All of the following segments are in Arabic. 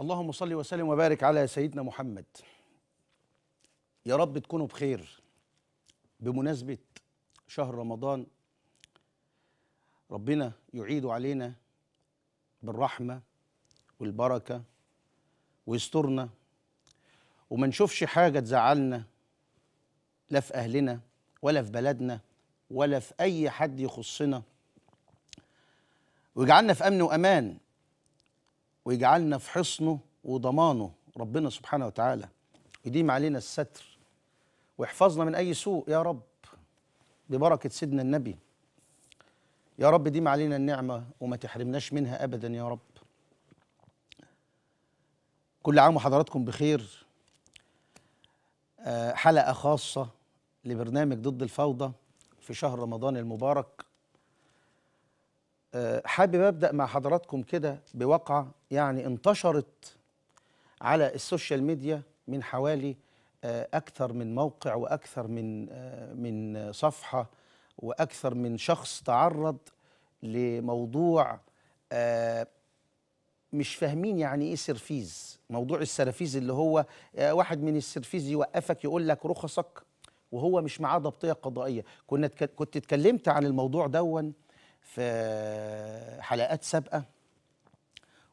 اللهم صل وسلم وبارك على سيدنا محمد يا رب تكونوا بخير بمناسبة شهر رمضان ربنا يعيد علينا بالرحمة والبركة ويسترنا وما نشوفش حاجة تزعلنا لا في أهلنا ولا في بلدنا ولا في أي حد يخصنا ويجعلنا في أمن وأمان ويجعلنا في حصنه وضمانه ربنا سبحانه وتعالى يديم علينا الستر ويحفظنا من أي سوء يا رب ببركة سيدنا النبي يا رب ديم علينا النعمة وما تحرمناش منها أبدا يا رب كل عام وحضراتكم بخير آه، حلقة خاصة لبرنامج ضد الفوضى في شهر رمضان المبارك آه، حابب ابدا مع حضراتكم كده بواقعه يعني انتشرت على السوشيال ميديا من حوالي آه، اكثر من موقع واكثر من آه، من صفحه واكثر من شخص تعرض لموضوع مش فاهمين يعني ايه سرفيز موضوع السرفيز اللي هو واحد من السرفيز يوقفك يقول لك رخصك وهو مش معاه ضبطيه قضائيه كنا كنت اتكلمت عن الموضوع دون في حلقات سابقه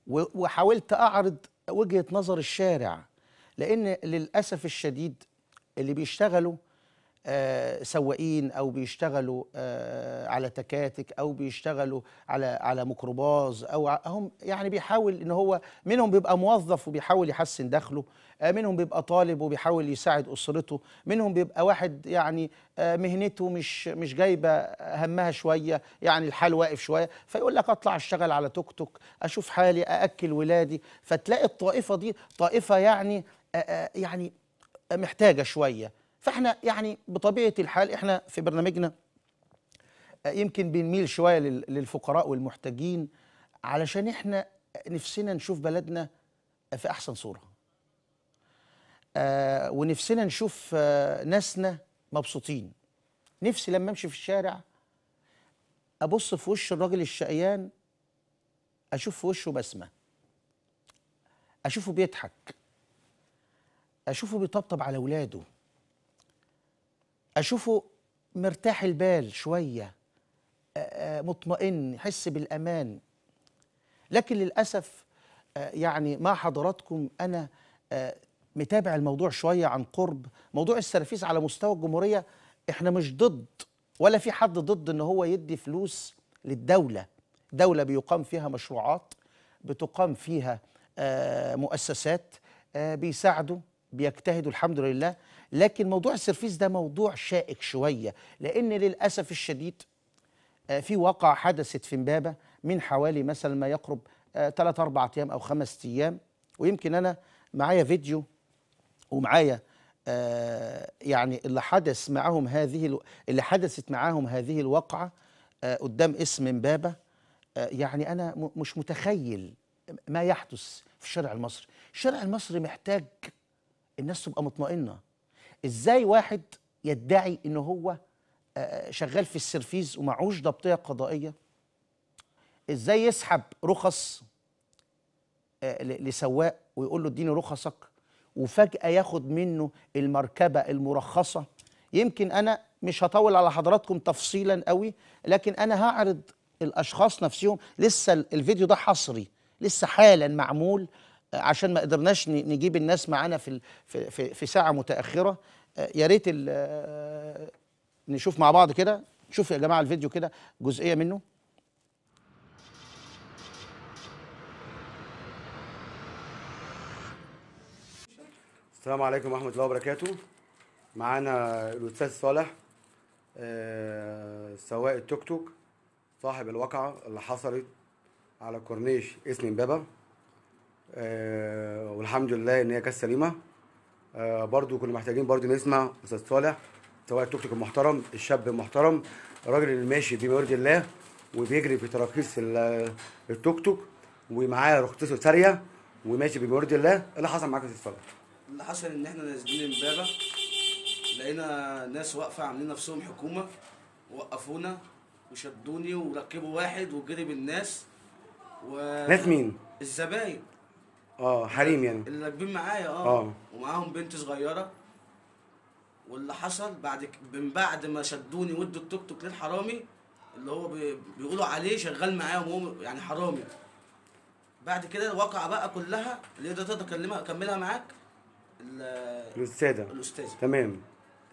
وحاولت اعرض وجهه نظر الشارع لان للاسف الشديد اللي بيشتغلوا آه، سواقين او بيشتغلوا آه، على تكاتك او بيشتغلوا على على ميكروباص او هم يعني بيحاول ان هو منهم بيبقى موظف وبيحاول يحسن دخله آه، منهم بيبقى طالب وبيحاول يساعد اسرته منهم بيبقى واحد يعني مهنته مش مش جايبه همها شويه يعني الحال واقف شويه فيقول لك اطلع اشتغل على توك توك اشوف حالي ااكل ولادي فتلاقي الطائفه دي طائفه يعني يعني محتاجه شويه فاحنا يعني بطبيعه الحال احنا في برنامجنا آه، يمكن بنميل شويه للفقراء والمحتاجين علشان احنا نفسنا نشوف بلدنا في احسن صوره آه، ونفسنا نشوف آه، ناسنا مبسوطين نفسي لما امشي في الشارع ابص في وش الراجل الشقيان اشوف في وشه بسمه اشوفه بيضحك اشوفه بيطبطب على ولاده. اشوفه مرتاح البال شويه مطمئن يحس بالامان لكن للاسف يعني مع حضراتكم انا متابع الموضوع شويه عن قرب موضوع السرفيس على مستوى الجمهوريه احنا مش ضد ولا في حد ضد ان هو يدي فلوس للدوله دوله بيقام فيها مشروعات بتقام فيها مؤسسات بيساعدوا بيجتهدوا الحمد لله لكن موضوع السرفيس ده موضوع شائك شويه لان للاسف الشديد آه، في واقع حدثت في امبابه من حوالي مثلا ما يقرب 3 آه، 4 ايام او 5 ايام ويمكن انا معايا فيديو ومعايا آه، يعني اللي حدث معاهم هذه اللي حدثت معاهم هذه الواقعه قدام اسم امبابه يعني انا مش متخيل ما يحدث في الشارع المصري الشارع المصري محتاج الناس تبقى مطمئنه ازاي واحد يدعي ان هو آه، شغال في السرفيز ومعهوش ضبطيه قضائيه ازاي يسحب رخص آه، لسواق ويقول له اديني رخصك وفجاه ياخد منه المركبه المرخصه يمكن انا مش هطول على حضراتكم تفصيلا قوي لكن انا هعرض الاشخاص نفسهم لسه الفيديو ده حصري لسه حالا معمول عشان ما قدرناش نجيب الناس معانا في في في ساعه متاخره آه، يا ريت آه، نشوف مع بعض كده شوف يا جماعه الفيديو كده جزئيه منه السلام عليكم ورحمه الله وبركاته معانا الاستاذ صالح آه، سواق التوك توك صاحب الواقعه اللي حصلت على كورنيش اسم بابا آه، والحمد لله ان هي كانت سليمه آه، برضو كنا محتاجين برضو نسمع استاذ صالح سواء التوك توك المحترم الشاب المحترم الراجل اللي ماشي بما يرضي الله وبيجري في تراخيص التوك توك ومعاه رخصته ساريه وماشي بما يرضي الله إيه اللي حصل معاك يا استاذ صالح اللي حصل ان احنا نازلين امبابه لقينا ناس واقفه عاملين نفسهم حكومه وقفونا وشدوني وركبوا واحد وجري بالناس و... ناس مين؟ الزباين اه حريم يعني اللي راكبين معايا آه. اه ومعاهم بنت صغيره واللي حصل بعد ك... من بعد ما شدوني ودوا التوك توك للحرامي اللي هو بي... بيقولوا عليه شغال معاهم وهو يعني حرامي بعد كده الواقعه بقى كلها اللي انت تقدر اكلمها اكملها معاك الاستاذه الاستاذه تمام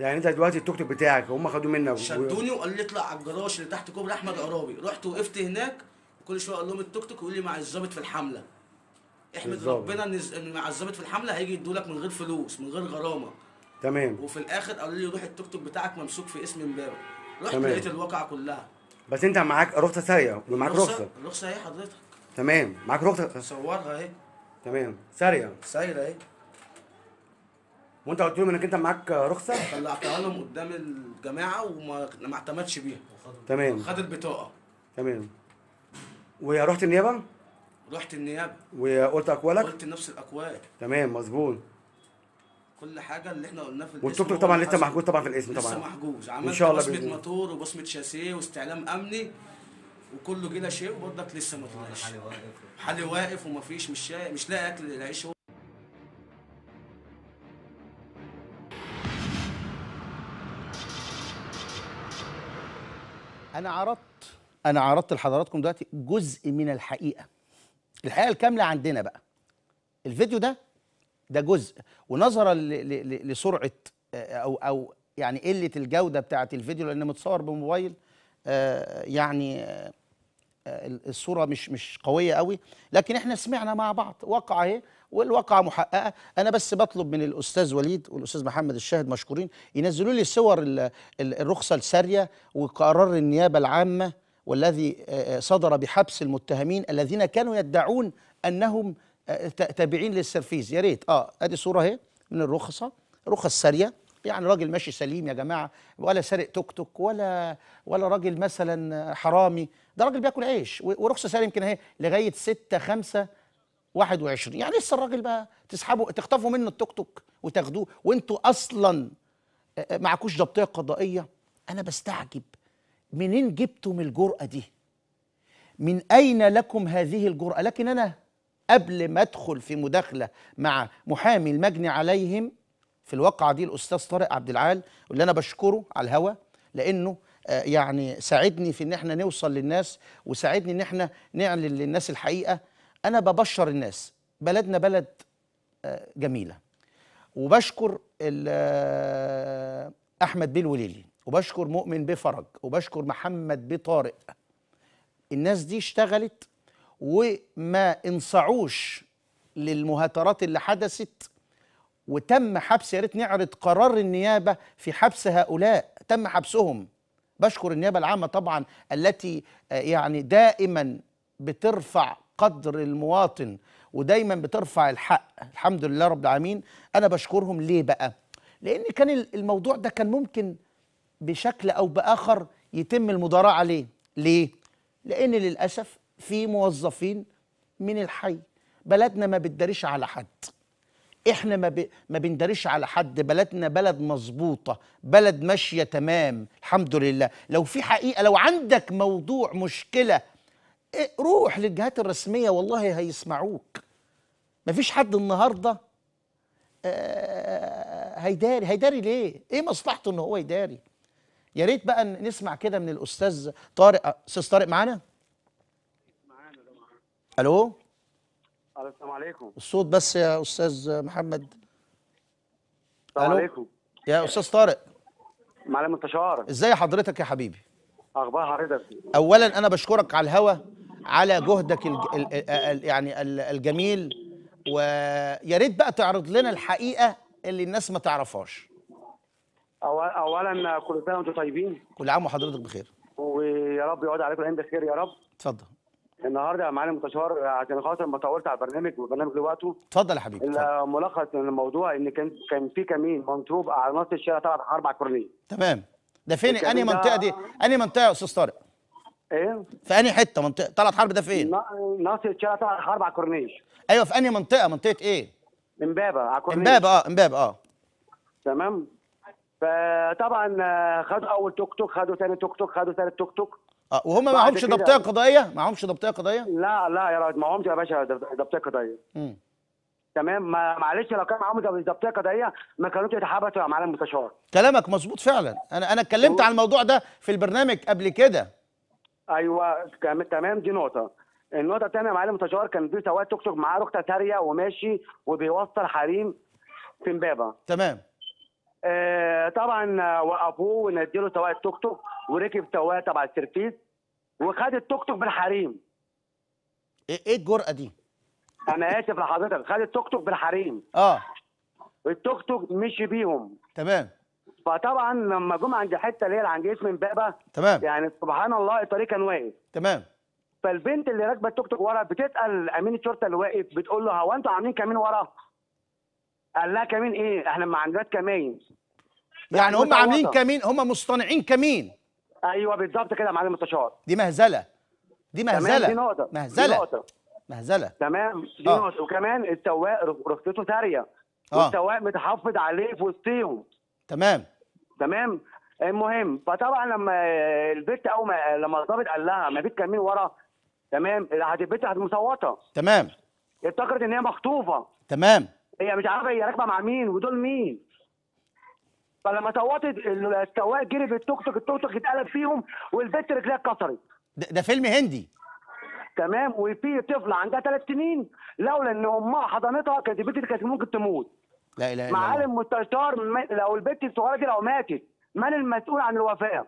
يعني انت دلوقتي التوك توك بتاعك هم خدوه منك شدوني وقال لي اطلع على الجراج اللي تحت كوبري احمد عرابي رحت وقفت هناك وكل شويه اقول لهم التوك توك يقول لي مع الظابط في الحمله احمد بالزبط. ربنا ان عزمت في الحمله هيجي يدولك من غير فلوس من غير غرامه تمام وفي الاخر قالوا لي روح التوك توك بتاعك ممسوك في اسم امبابه رحت لقيت الواقعه كلها بس انت معاك رخصه ساريه ومعاك رخصه الرخصه اهي حضرتك تمام معاك رخصه صورها اهي تمام ساريه سايره اهي وانت قلت لهم انك انت معاك رخصه طلعتها لهم قدام الجماعه وما ما اعتمدش بيها تمام خد البطاقه تمام ورحت النيابه رحت النيابه وقلت اقوالك قلت نفس الاقوال تمام مظبوط كل حاجه اللي احنا قلناها في الاسم والدكتور طبعا لسه محجوز طبعا في الاسم طبعا لسه محجوز عملت ان شاء الله بصمه موتور وبصمه شاسيه واستعلام امني وكله جه شيء وبرضك لسه ما طلعش حالي واقف حالي واقف ومفيش مش شاي مش لاقي اكل العيش هو انا عرضت انا عرضت لحضراتكم دلوقتي جزء من الحقيقه الحقيقه الكامله عندنا بقى الفيديو ده ده جزء ونظرا لسرعه آه، او او يعني قله الجوده بتاعه الفيديو لان متصور بموبايل آه، يعني آه، الصوره مش مش قويه قوي لكن احنا سمعنا مع بعض واقعه اهي والواقعه محققه انا بس بطلب من الاستاذ وليد والاستاذ محمد الشاهد مشكورين ينزلوا لي صور الرخصه الساريه وقرار النيابه العامه والذي آه، آه، صدر بحبس المتهمين الذين كانوا يدعون انهم آه، تابعين للسرفيز يا ريت اه ادي الصوره اهي من الرخصه رخص ساريه يعني راجل ماشي سليم يا جماعه ولا سارق توك توك ولا ولا راجل مثلا حرامي ده راجل بياكل عيش ورخصه ساريه يمكن اهي لغايه 6 5 21 يعني لسه الراجل بقى تسحبوا تخطفوا منه التوك توك وتاخدوه وانتوا اصلا معكوش ضبطيه قضائيه انا بستعجب منين جبتم الجرأة دي من أين لكم هذه الجرأة لكن أنا قبل ما أدخل في مداخلة مع محامي المجني عليهم في الواقعة دي الأستاذ طارق عبد العال واللي أنا بشكره على الهوى لأنه آه، يعني ساعدني في ان احنا نوصل للناس وساعدني ان احنا نعلن للناس الحقيقه انا ببشر الناس بلدنا بلد آه، جميله وبشكر آه، احمد بيه الوليلي وبشكر مؤمن بفرج وبشكر محمد بطارق الناس دي اشتغلت وما انصعوش للمهاترات اللي حدثت وتم حبس يا ريت نعرض قرار النيابه في حبس هؤلاء تم حبسهم بشكر النيابه العامه طبعا التي آه، يعني دائما بترفع قدر المواطن ودايما بترفع الحق الحمد لله رب العالمين انا بشكرهم ليه بقى لان كان الموضوع ده كان ممكن بشكل أو بآخر يتم المداراة عليه ليه؟ لأن للأسف في موظفين من الحي بلدنا ما بتداريش على حد احنا ما, ب... ما بنداريش على حد بلدنا بلد مظبوطه بلد ماشيه تمام الحمد لله لو في حقيقه لو عندك موضوع مشكله إيه روح للجهات الرسميه والله هيسمعوك ما فيش حد النهارده آه هيداري هيداري ليه ايه مصلحته ان هو يداري يا ريت بقى نسمع كده من الاستاذ طارق استاذ طارق معانا معانا الو السلام عليكم الصوت بس يا استاذ محمد السلام عليكم يا استاذ طارق انت المستشار ازاي حضرتك يا حبيبي اخبار حضرتك اولا انا بشكرك على الهوا على جهدك الج... ال... ال... يعني الجميل ويا ريت بقى تعرض لنا الحقيقه اللي الناس ما تعرفهاش اولا كل سنه وانتم طيبين كل عام وحضرتك بخير ويا رب يقعد عليكم الايام بخير يا رب اتفضل النهارده يا معالي المستشار عشان خاطر ما طولت على البرنامج والبرنامج لوقته اتفضل يا حبيبي ملخص الموضوع ان كان كان في كمين منطوب على نص الشارع طلعت اربع الكورنيش تمام ده فين انهي منطقه دي انهي منطقه يا استاذ طارق ايه في انهي حته منطقه طلعت حرب ده فين ناصر الشارع طلعت حرب على الكورنيش ايوه في انهي منطقه منطقه ايه امبابه على الكورنيش امبابه اه امبابه اه تمام فطبعا آه، خدوا اول توك توك خدوا ثاني توك توك خدوا ثالث توك توك آه وهم معهمش ضبطيه قضائيه معهمش ضبطيه قضائيه لا لا يا راجل معهمش يا باشا ضبطيه قضائيه تمام ما معلش لو كان معاهم ضبطيه قضائيه ما كانوش يتحبسوا يا معالي المستشار كلامك مظبوط فعلا انا انا اتكلمت عن الموضوع ده في البرنامج قبل كده ايوه تمام دي نقطه النقطه الثانيه يا معالي المستشار كان في سواق توك توك معاه ركته ساريه وماشي وبيوصل حريم في امبابه تمام آه، طبعا آه، وقفوه ونديله سواق التوك توك وركب سواق تبع السيرفيس وخد التوك توك بالحريم إيه،, ايه الجرأه دي؟ انا اسف لحضرتك خد التوك توك بالحريم اه التوك توك مشي بيهم تمام فطبعا لما جم عند حته اللي هي عند اسم امبابه تمام يعني سبحان الله الطريق كان واقف تمام فالبنت اللي راكبه التوك توك ورا بتسال امين الشرطه اللي واقف بتقول له هو انتوا عاملين كمين ورا؟ قال لها كمين ايه احنا ما عندناش كمين يعني هم عاملين كمين هم مصطنعين كمين ايوه بالظبط كده يا معلم المستشار. دي مهزله دي مهزله دي نقطه مهزله دي نقطه مهزله تمام دي آه. نقطه وكمان السواق رخصته ساريه آه. والسواق متحفظ عليه في وسطهم تمام تمام المهم فطبعا لما البت اول ما لما الضابط قال لها ما فيش كمين ورا تمام البت مصوته. تمام افتكرت ان هي مخطوفه تمام هي مش عارفه هي راكبه مع مين ودول مين فلما صوتت السواق جري التوك توك التوك توك اتقلب فيهم والبت رجليها اتكسرت ده, ده فيلم هندي تمام وفي طفله عندها ثلاث سنين لولا ان امها حضنتها كانت البت دي كانت ممكن تموت لا اله الا معالم مستشار لو البت الصغيره دي لو ماتت من المسؤول عن الوفاه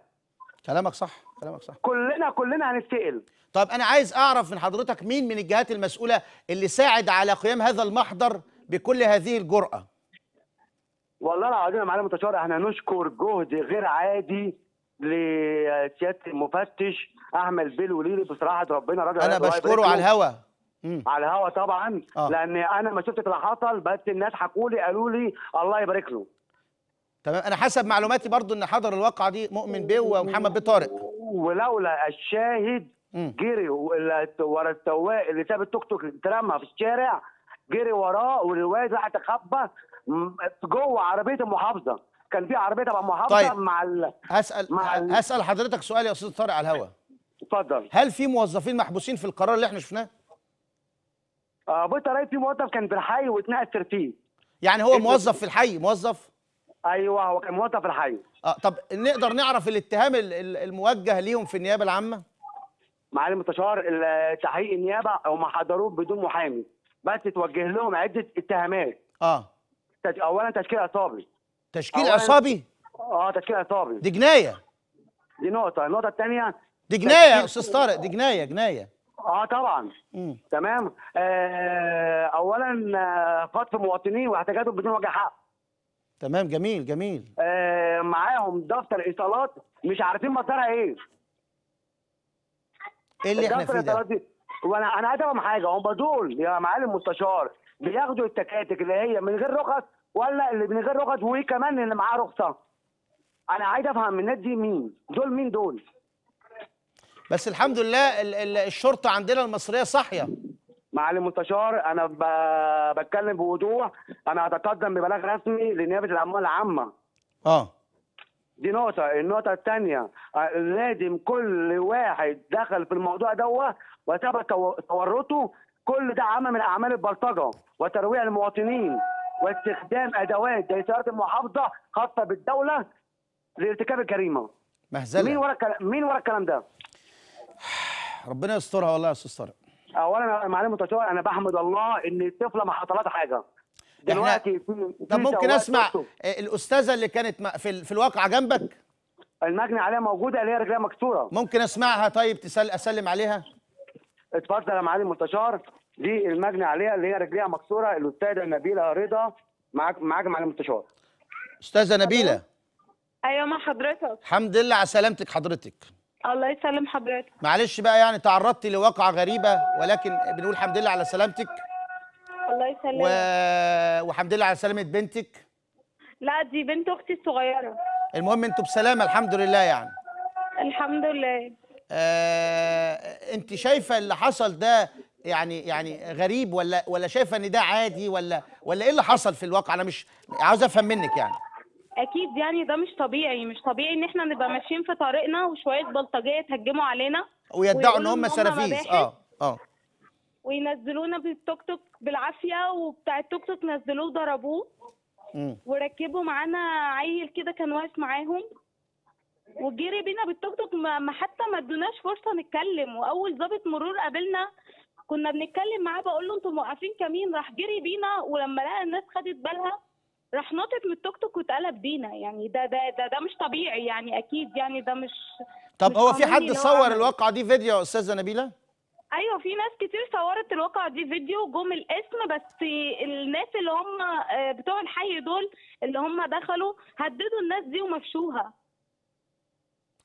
كلامك صح كلامك صح كلنا كلنا هنتسال طب انا عايز اعرف من حضرتك مين من الجهات المسؤوله اللي ساعد على قيام هذا المحضر بكل هذه الجرأة والله العظيم يا معالي المستشار احنا نشكر جهد غير عادي لسياده المفتش احمد بيل وليلي بصراحه ربنا راجع انا بشكره على الهوا على الهوا طبعا آه. لان انا ما شفت اللي حصل بس الناس حكوا لي قالوا لي الله يبارك له تمام انا حسب معلوماتي برضو ان حضر الواقعه دي مؤمن بيه ومحمد بيه طارق ولولا الشاهد جري ورا السواق اللي ساب التوك توك اترمى في الشارع جري وراه والروايه راح تخبى جوه عربيه المحافظه كان في عربيه تبع المحافظه طيب. مع ال... هسال مع ال... هسال حضرتك سؤال يا استاذ طارق على الهوا اتفضل هل في موظفين محبوسين في القرار اللي احنا شفناه؟ آه بص يا في موظف كان في الحي واتنقل فيه يعني هو موظف في الحي موظف ايوه هو كان موظف في الحي اه طب نقدر نعرف الاتهام الموجه ليهم في النيابه العامه؟ معالي المستشار تحقيق النيابه هم حضروه بدون محامي بس توجه لهم عده اتهامات اه اولا تشكيل عصابي تشكيل عصابي اه تشكيل عصابي دي جنايه دي نقطه النقطه الثانيه دي جنايه يا استاذ طارق دي جنايه جنايه اه طبعا مم. تمام آه اولا آه، خطف مواطنين واحتجاجاتهم بدون وجه حق تمام جميل جميل آه معاهم دفتر ايصالات مش عارفين مصدرها ايه ايه اللي احنا فيه ده وانا انا عايز افهم حاجه هم دول يا معالي المستشار بياخدوا التكاتك اللي هي من غير رخص ولا اللي من غير رخص وكمان اللي معاه رخصه انا عايز افهم الناس دي مين دول مين دول بس الحمد لله ال ال الشرطه عندنا المصريه صاحيه معالي المستشار انا بتكلم بوضوح انا هتقدم ببلاغ رسمي لنيابه الاموال العامه اه دي نقطة، النقطة الثانية لازم كل واحد دخل في الموضوع دوت وسبب تورطه كل ده عمل من اعمال البلطجه وترويع المواطنين واستخدام ادوات زي سيارات المحافظه خاصه بالدوله لارتكاب الجريمه مهزله مين ورا مين ورا الكلام ده؟ ربنا يسترها والله يا استاذ طارق اولا معلم المتشاور انا بحمد الله ان الطفله ما حصلتها حاجه دلوقتي في طب ممكن اسمع الاستاذه اللي كانت في في الواقعه جنبك المجني عليها موجوده اللي هي رجليها مكسوره ممكن اسمعها طيب تسال اسلم عليها اتفضل يا معالي المستشار دي المجني عليها اللي هي رجليها مكسوره الاستاذه نبيله رضا معاك معاك معالي المستشار استاذه نبيله ايوه مع حضرتك الحمد لله على سلامتك حضرتك الله يسلم حضرتك معلش بقى يعني تعرضتي لواقعه غريبه ولكن بنقول الحمد لله على سلامتك الله يسلمك و... وحمد لله على سلامه بنتك لا دي بنت اختي الصغيره المهم انتوا بسلامه الحمد لله يعني الحمد لله آه، انت شايفه اللي حصل ده يعني يعني غريب ولا ولا شايفه ان ده عادي ولا ولا ايه اللي حصل في الواقع انا مش عاوز افهم منك يعني اكيد يعني ده مش طبيعي مش طبيعي ان احنا نبقى ماشيين في طريقنا وشويه بلطجيه يتهجموا علينا ويدعوا ان هم سرافيس اه اه وينزلونا بالتوك توك بالعافيه وبتاع التوك توك نزلوه ضربوه وركبوا معانا عيل كده كان واقف معاهم وجري بينا بالتوك توك ما حتى ما ادوناش فرصه نتكلم واول ظابط مرور قابلنا كنا بنتكلم معاه بقول له انتم موقفين كمين راح جري بينا ولما لقى الناس خدت بالها راح نطت من التوك توك واتقلب بينا يعني ده ده ده ده مش طبيعي يعني اكيد يعني ده مش طب مش هو في حد صور الواقعه دي فيديو يا استاذه نبيله؟ ايوه في ناس كتير صورت الواقعه دي فيديو جم الاسم بس الناس اللي هم آه، بتوع الحي دول اللي هم دخلوا هددوا الناس دي ومفشوها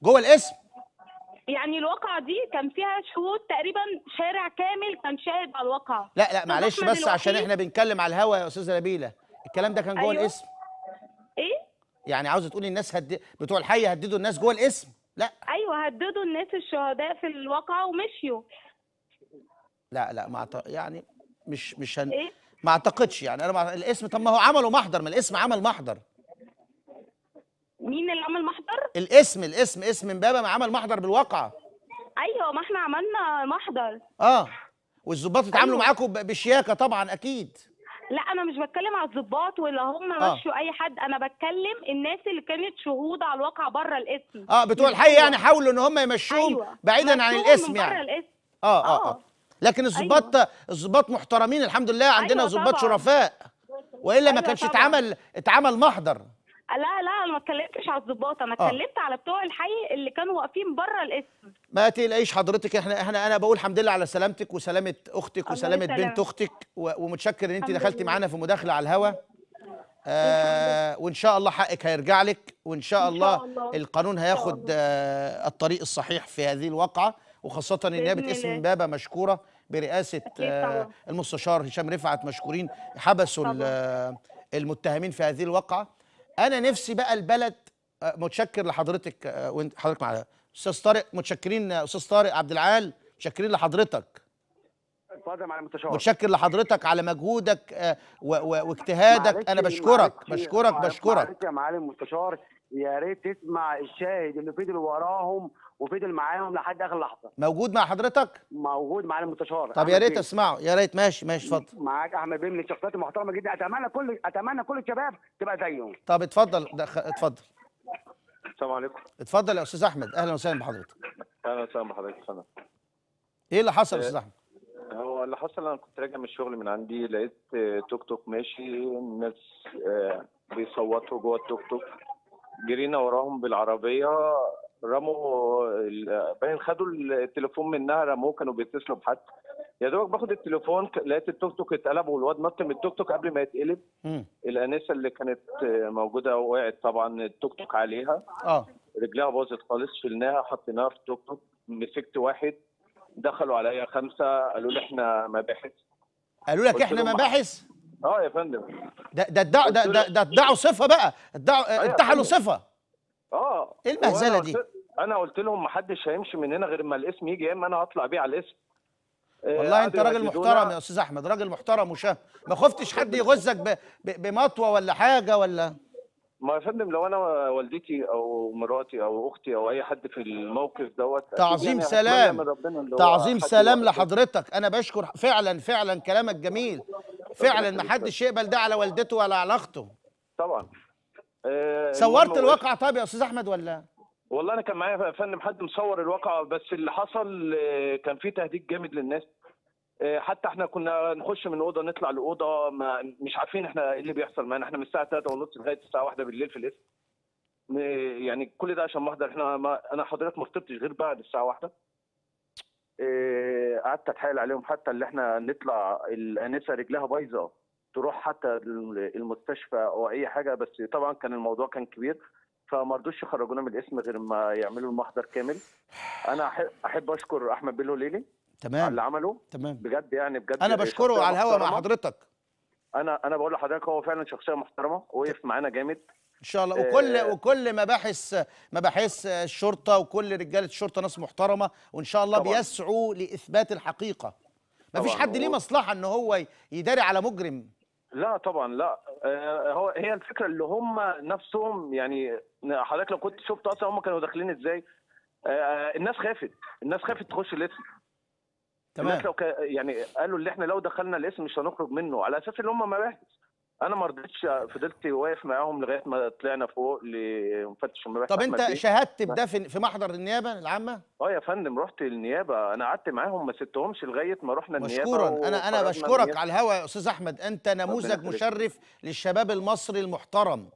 جوه الاسم يعني الواقعة دي كان فيها شهود تقريبا شارع كامل كان شاهد على الواقعة لا لا معلش بس الوحيد. عشان احنا بنتكلم على الهوا يا استاذة نبيلة الكلام ده كان جوه أيوه. الاسم ايه يعني عاوزة تقولي الناس هد... بتوع الحي هددوا الناس جوه الاسم لا ايوه هددوا الناس الشهداء في الواقعة ومشيوا لا لا ما معت... يعني مش مش هن... إيه؟ ما اعتقدش يعني انا مع... الاسم طب ما هو عملوا محضر ما الاسم عمل محضر مين اللي عمل محضر؟ الاسم الاسم اسم امبابه ما عمل محضر بالواقعه ايوه ما احنا عملنا محضر اه والظباط اتعاملوا أيوة. معاكم بشياكه طبعا اكيد لا انا مش بتكلم على الظباط ولا هم آه. مشوا اي حد انا بتكلم الناس اللي كانت شهود على الواقع بره الاسم اه بتوع الحي أيوة. يعني حاولوا ان هم يمشوهم أيوة. بعيدا عن الاسم من يعني بره الاسم اه اه, آه. آه. لكن الظباط أيوة. الظباط محترمين الحمد لله عندنا أيوة ظباط شرفاء والا أيوة ما كانش اتعمل اتعمل محضر لا لا انا ما اتكلمتش على الضباط انا آه. اتكلمت آه. على بتوع الحي اللي كانوا واقفين بره القسم ما تقلقيش حضرتك احنا احنا انا بقول الحمد لله على سلامتك وسلامه اختك وسلامه بنت اختك ومتشكر ان انت دخلتي معانا في مداخله على الهوا آه وان شاء الله حقك هيرجع لك وان شاء الله, إن شاء الله. القانون هياخد آه الطريق الصحيح في هذه الواقعه وخاصه ان نيابه اسم بابا مشكوره برئاسه آه المستشار هشام رفعت مشكورين حبسوا آه، المتهمين في هذه الواقعه انا نفسي بقى البلد آه، متشكر لحضرتك آه، وانت حضرتك معايا استاذ طارق متشكرين آه، استاذ طارق عبد العال متشكرين لحضرتك متشكر لحضرتك على مجهودك واجتهادك انا بشكرك بشكرك بشكرك يا معالي المستشار يا ريت تسمع الشاهد اللي فضل وراهم وفضل معاهم لحد اخر لحظه موجود مع حضرتك موجود مع المستشار طب يا ريت اسمعه يا ريت ماشي ماشي اتفضل معاك احمد بيه من الشخصيات المحترمه جدا اتمنى كل اتمنى كل الشباب تبقى زيهم طب اتفضل دخ... اتفضل السلام عليكم اتفضل يا استاذ احمد اهلا وسهلا بحضرتك اهلا وسهلا بحضرتك سنة. ايه اللي حصل يا استاذ آه، احمد هو اللي حصل انا كنت راجع من الشغل من عندي لقيت توك توك ماشي الناس آه، بيصوتوا جوه التوك توك جرينا وراهم بالعربيه رموا باين خدوا التليفون منها رموه كانوا بيتصلوا بحد يا دوبك باخد التليفون لقيت التوك توك اتقلب والواد نط من التوك توك قبل ما يتقلب الانسه اللي كانت موجوده وقعت طبعا التوك توك عليها اه رجلها باظت خالص شلناها حطيناها في التوك توك مسكت واحد دخلوا عليا خمسه قالوا لي احنا مباحث قالوا لك احنا مباحث اه يا فندم ده ده ده ده ادعوا صفه بقى ادعوا انتحلوا آه صفه اه ايه المهزله دي؟ انا قلت لهم ما حدش هيمشي من هنا غير ما الاسم يجي يا اما انا هطلع بيه على الاسم آه، والله انت راجل محترم يا استاذ احمد راجل محترم وشهم ما خفتش حد يغزك بمطوه ولا حاجه ولا ما يا فندم لو انا والدتي او مراتي او اختي او اي حد في الموقف دوت يعني تعظيم سلام تعظيم سلام لحضرتك انا بشكر فعلا فعلا كلامك جميل فعلا ما حدش يقبل ده على والدته ولا على اخته طبعا آه، صورت الواقعه طيب يا استاذ احمد ولا والله انا كان معايا فندم حد مصور الواقعه بس اللي حصل آه، كان في تهديد جامد للناس آه، حتى احنا كنا نخش من اوضه نطلع لاوضه مش عارفين احنا ايه اللي بيحصل معانا احنا من الساعه 3 ونص لغايه الساعه 1 بالليل في الاسم يعني كل ده عشان محضر احنا ما انا حضرتك ما فطرتش غير بعد الساعه 1 قعدت اتحايل عليهم حتى اللي احنا نطلع الانسه رجلها بايظه تروح حتى المستشفى او اي حاجه بس طبعا كان الموضوع كان كبير فما رضوش يخرجونا من الاسم غير ما يعملوا المحضر كامل انا احب اشكر احمد بيلو ليلي تمام على اللي عمله تمام بجد يعني بجد انا بشكره على الهوا مع حضرتك انا انا بقول لحضرتك هو فعلا شخصيه محترمه وقف معانا جامد ان شاء الله وكل آه. وكل مباحث مباحث الشرطه وكل رجاله الشرطه ناس محترمه وان شاء الله طبعا. بيسعوا لاثبات الحقيقه مفيش حد ليه مصلحه ان هو يداري على مجرم لا طبعا لا آه، هو هي الفكره اللي هم نفسهم يعني حضرتك لو كنت شفت اصلا هم كانوا داخلين ازاي آه، الناس خافت الناس خافت تخش الاسم تمام الناس لو ك... يعني قالوا اللي احنا لو دخلنا الاسم مش هنخرج منه على اساس ان هم مباحث انا ما رضيتش فضلت واقف معاهم لغايه ما طلعنا فوق لمفتش المباحث طب انت شهدت بده في محضر النيابه العامه اه يا فندم رحت النيابه انا قعدت معاهم ما سبتهمش لغايه ما رحنا النيابه مشكورا انا انا بشكرك على الهوا يا استاذ احمد انت نموذج مشرف للشباب المصري المحترم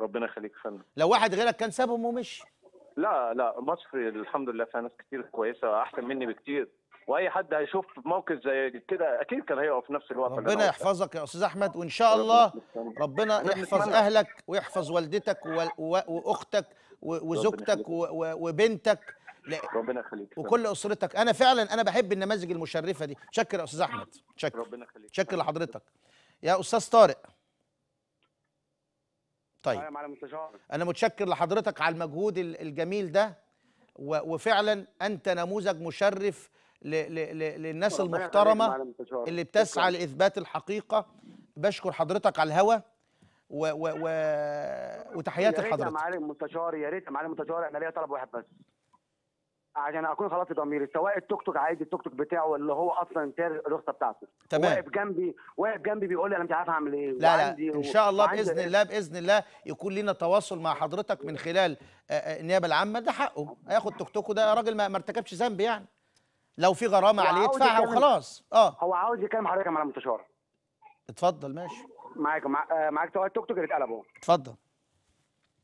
ربنا يخليك يا فندم لو واحد غيرك كان سابهم ومشي لا لا مصر الحمد لله فيها ناس كتير كويسه احسن مني بكتير واي حد هيشوف موقف زي كده اكيد كان هيقف نفس الوقفه ربنا يحفظك يا استاذ احمد وان شاء الله ربنا يحفظ اهلك ويحفظ والدتك واختك وزوجتك وبنتك ربنا يخليك وكل اسرتك انا فعلا انا بحب النماذج المشرفه دي شكر يا استاذ احمد شكر ربنا يخليك شكر لحضرتك يا استاذ طارق طيب انا متشكر لحضرتك على المجهود الجميل ده وفعلا انت نموذج مشرف للناس المحترمه اللي بتسعى لاثبات الحقيقه بشكر حضرتك على الهوى و و و وتحياتي لحضرتك يا ريت يا معالي المستشار يا ريت يا معالي المستشار انا ليا طلب واحد بس عشان اكون خلصت ضميري سواء التوك توك عادي التوك توك بتاعه اللي هو اصلا سارق الرخصه بتاعته تمام واقف جنبي واقف جنبي بيقول لي انا مش عارف اعمل ايه لا لا ان شاء الله باذن الله باذن الله يكون لنا تواصل مع حضرتك من خلال النيابه العامه ده حقه هياخد توك توكه ده راجل ما ارتكبش ذنب يعني لو في غرامه عليه يدفعها وخلاص اه هو عاوز يكلم حضرتك يا المستشار اتفضل ماشي معاك آه، معاك توك توك توك اتقلب اهو اتفضل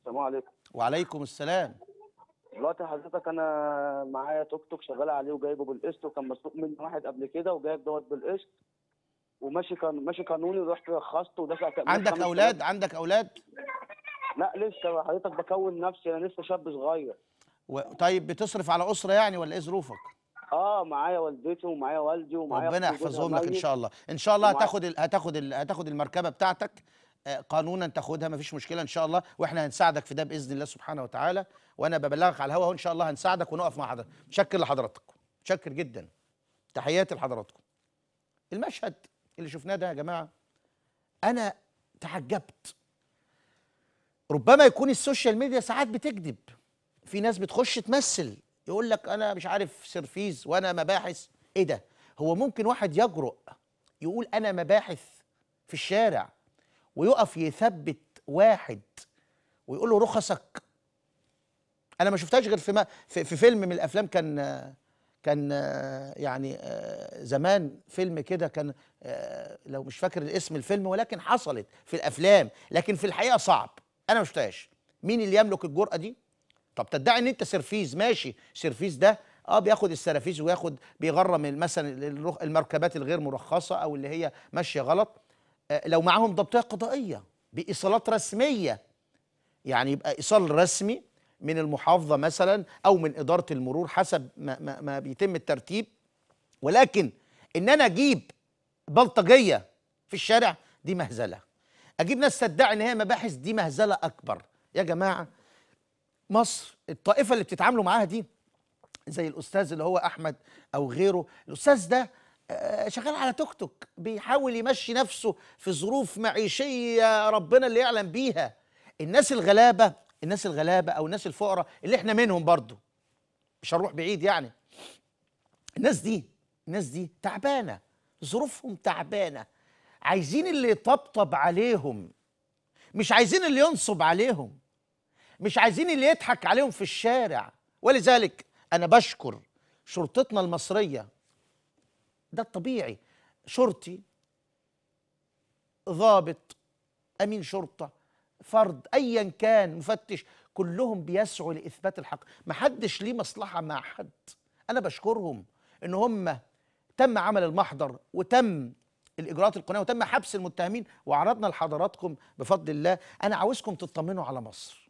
السلام عليكم وعليكم السلام دلوقتي حضرتك انا معايا توك توك شغال عليه وجايبه بالقسط وكان مسروق من واحد قبل كده وجايب دوت بالقسط وماشي كان ماشي قانوني ورحت رخصته ودفع عندك اولاد سنة. عندك اولاد لا لسه حضرتك بكون نفسي انا لسه شاب صغير و... طيب بتصرف على اسره يعني ولا ايه ظروفك اه معايا والدته ومعايا والدي ومعايا ربنا يحفظهم لك ان شاء الله ان شاء الله هتاخد هتاخد هتاخد المركبه بتاعتك آه، قانونا تاخدها مفيش مشكله ان شاء الله واحنا هنساعدك في ده باذن الله سبحانه وتعالى وانا ببلغك على الهوا ان شاء الله هنساعدك ونقف مع حضرتك متشكر لحضرتك متشكر جدا تحياتي لحضراتكم المشهد اللي شفناه ده يا جماعه انا تعجبت ربما يكون السوشيال ميديا ساعات بتكذب في ناس بتخش تمثل يقول لك انا مش عارف سرفيز وانا مباحث ايه ده هو ممكن واحد يجرؤ يقول انا مباحث في الشارع ويقف يثبت واحد ويقول له رخصك انا ما شفتهاش غير في, ما في, في فيلم من الافلام كان كان يعني آه، زمان فيلم كده كان آه، لو مش فاكر الاسم الفيلم ولكن حصلت في الافلام لكن في الحقيقه صعب انا ما شفتهاش مين اللي يملك الجرأه دي طب تدعي ان انت سيرفيز ماشي سيرفيز ده اه بياخد السرافيز وياخد بيغرم مثلا المركبات الغير مرخصه او اللي هي ماشيه غلط آه، لو معاهم ضبطيه قضائيه بايصالات رسميه يعني يبقى ايصال رسمي من المحافظه مثلا او من اداره المرور حسب ما, ما, ما بيتم الترتيب ولكن ان انا اجيب بلطجيه في الشارع دي مهزله اجيب ناس تدعي ان هي مباحث دي مهزله اكبر يا جماعه مصر الطائفه اللي بتتعاملوا معاها دي زي الاستاذ اللي هو احمد او غيره الاستاذ ده آه، شغال على توك توك بيحاول يمشي نفسه في ظروف معيشيه ربنا اللي يعلم بيها الناس الغلابه الناس الغلابه او الناس الفقراء اللي احنا منهم برضو مش هنروح بعيد يعني الناس دي الناس دي تعبانه ظروفهم تعبانه عايزين اللي يطبطب عليهم مش عايزين اللي ينصب عليهم مش عايزين اللي يضحك عليهم في الشارع ولذلك انا بشكر شرطتنا المصريه ده الطبيعي شرطي ضابط امين شرطه فرد ايا كان مفتش كلهم بيسعوا لاثبات الحق ما حدش ليه مصلحه مع حد انا بشكرهم ان هم تم عمل المحضر وتم الاجراءات القانونيه وتم حبس المتهمين وعرضنا لحضراتكم بفضل الله انا عاوزكم تطمنوا على مصر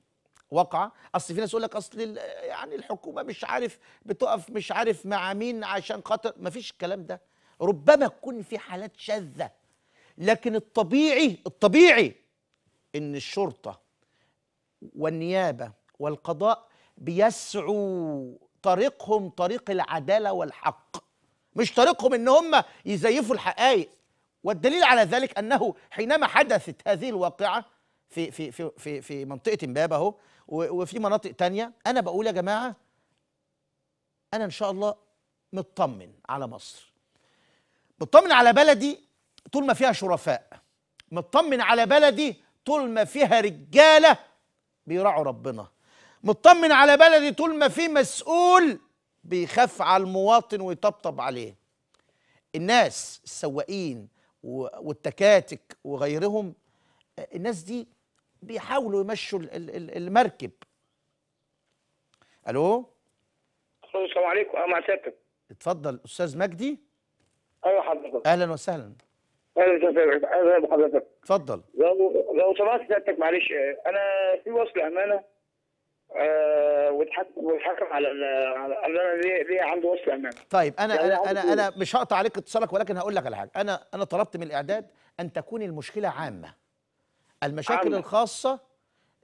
وقع اصل في ناس يقول لك اصل يعني الحكومه مش عارف بتقف مش عارف مع مين عشان خاطر مفيش الكلام ده ربما تكون في حالات شاذه لكن الطبيعي الطبيعي ان الشرطه والنيابه والقضاء بيسعوا طريقهم طريق العداله والحق مش طريقهم ان هم يزيفوا الحقائق والدليل على ذلك انه حينما حدثت هذه الواقعه في في في في, في منطقه امبابه اهو وفي مناطق تانية أنا بقول يا جماعة أنا إن شاء الله مطمن على مصر مطمن على بلدي طول ما فيها شرفاء مطمن على بلدي طول ما فيها رجالة بيراعوا ربنا مطمن على بلدي طول ما في مسؤول بيخاف على المواطن ويطبطب عليه الناس السواقين والتكاتك وغيرهم الناس دي بيحاولوا يمشوا المركب الو السلام عليكم مع سيادتك اتفضل استاذ مجدي ايوه حضرتك اهلا وسهلا اهلا وسهلا بحضرتك اتفضل لو لو سمحت سيادتك معلش انا في وصل امانه أه على على انا ليه ليه عندي وصل امانه طيب انا يعني انا انا انا مش هقطع عليك اتصالك ولكن هقول لك على حاجه انا انا طلبت من الاعداد ان تكون المشكله عامه المشاكل عم. الخاصه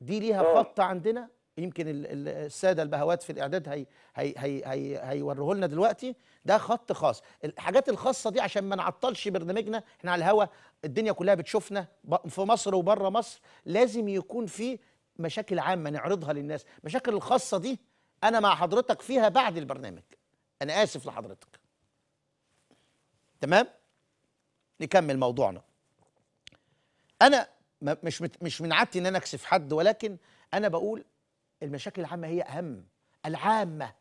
دي ليها أوه. خط عندنا يمكن الساده البهوات في الاعداد هي هي هي هي هيوريه لنا دلوقتي ده خط خاص الحاجات الخاصه دي عشان ما نعطلش برنامجنا احنا على الهوا الدنيا كلها بتشوفنا في مصر وبره مصر لازم يكون في مشاكل عامه نعرضها للناس مشاكل الخاصه دي انا مع حضرتك فيها بعد البرنامج انا اسف لحضرتك تمام نكمل موضوعنا انا مش مش من عادتي ان انا اكسف حد ولكن انا بقول المشاكل العامه هي اهم العامه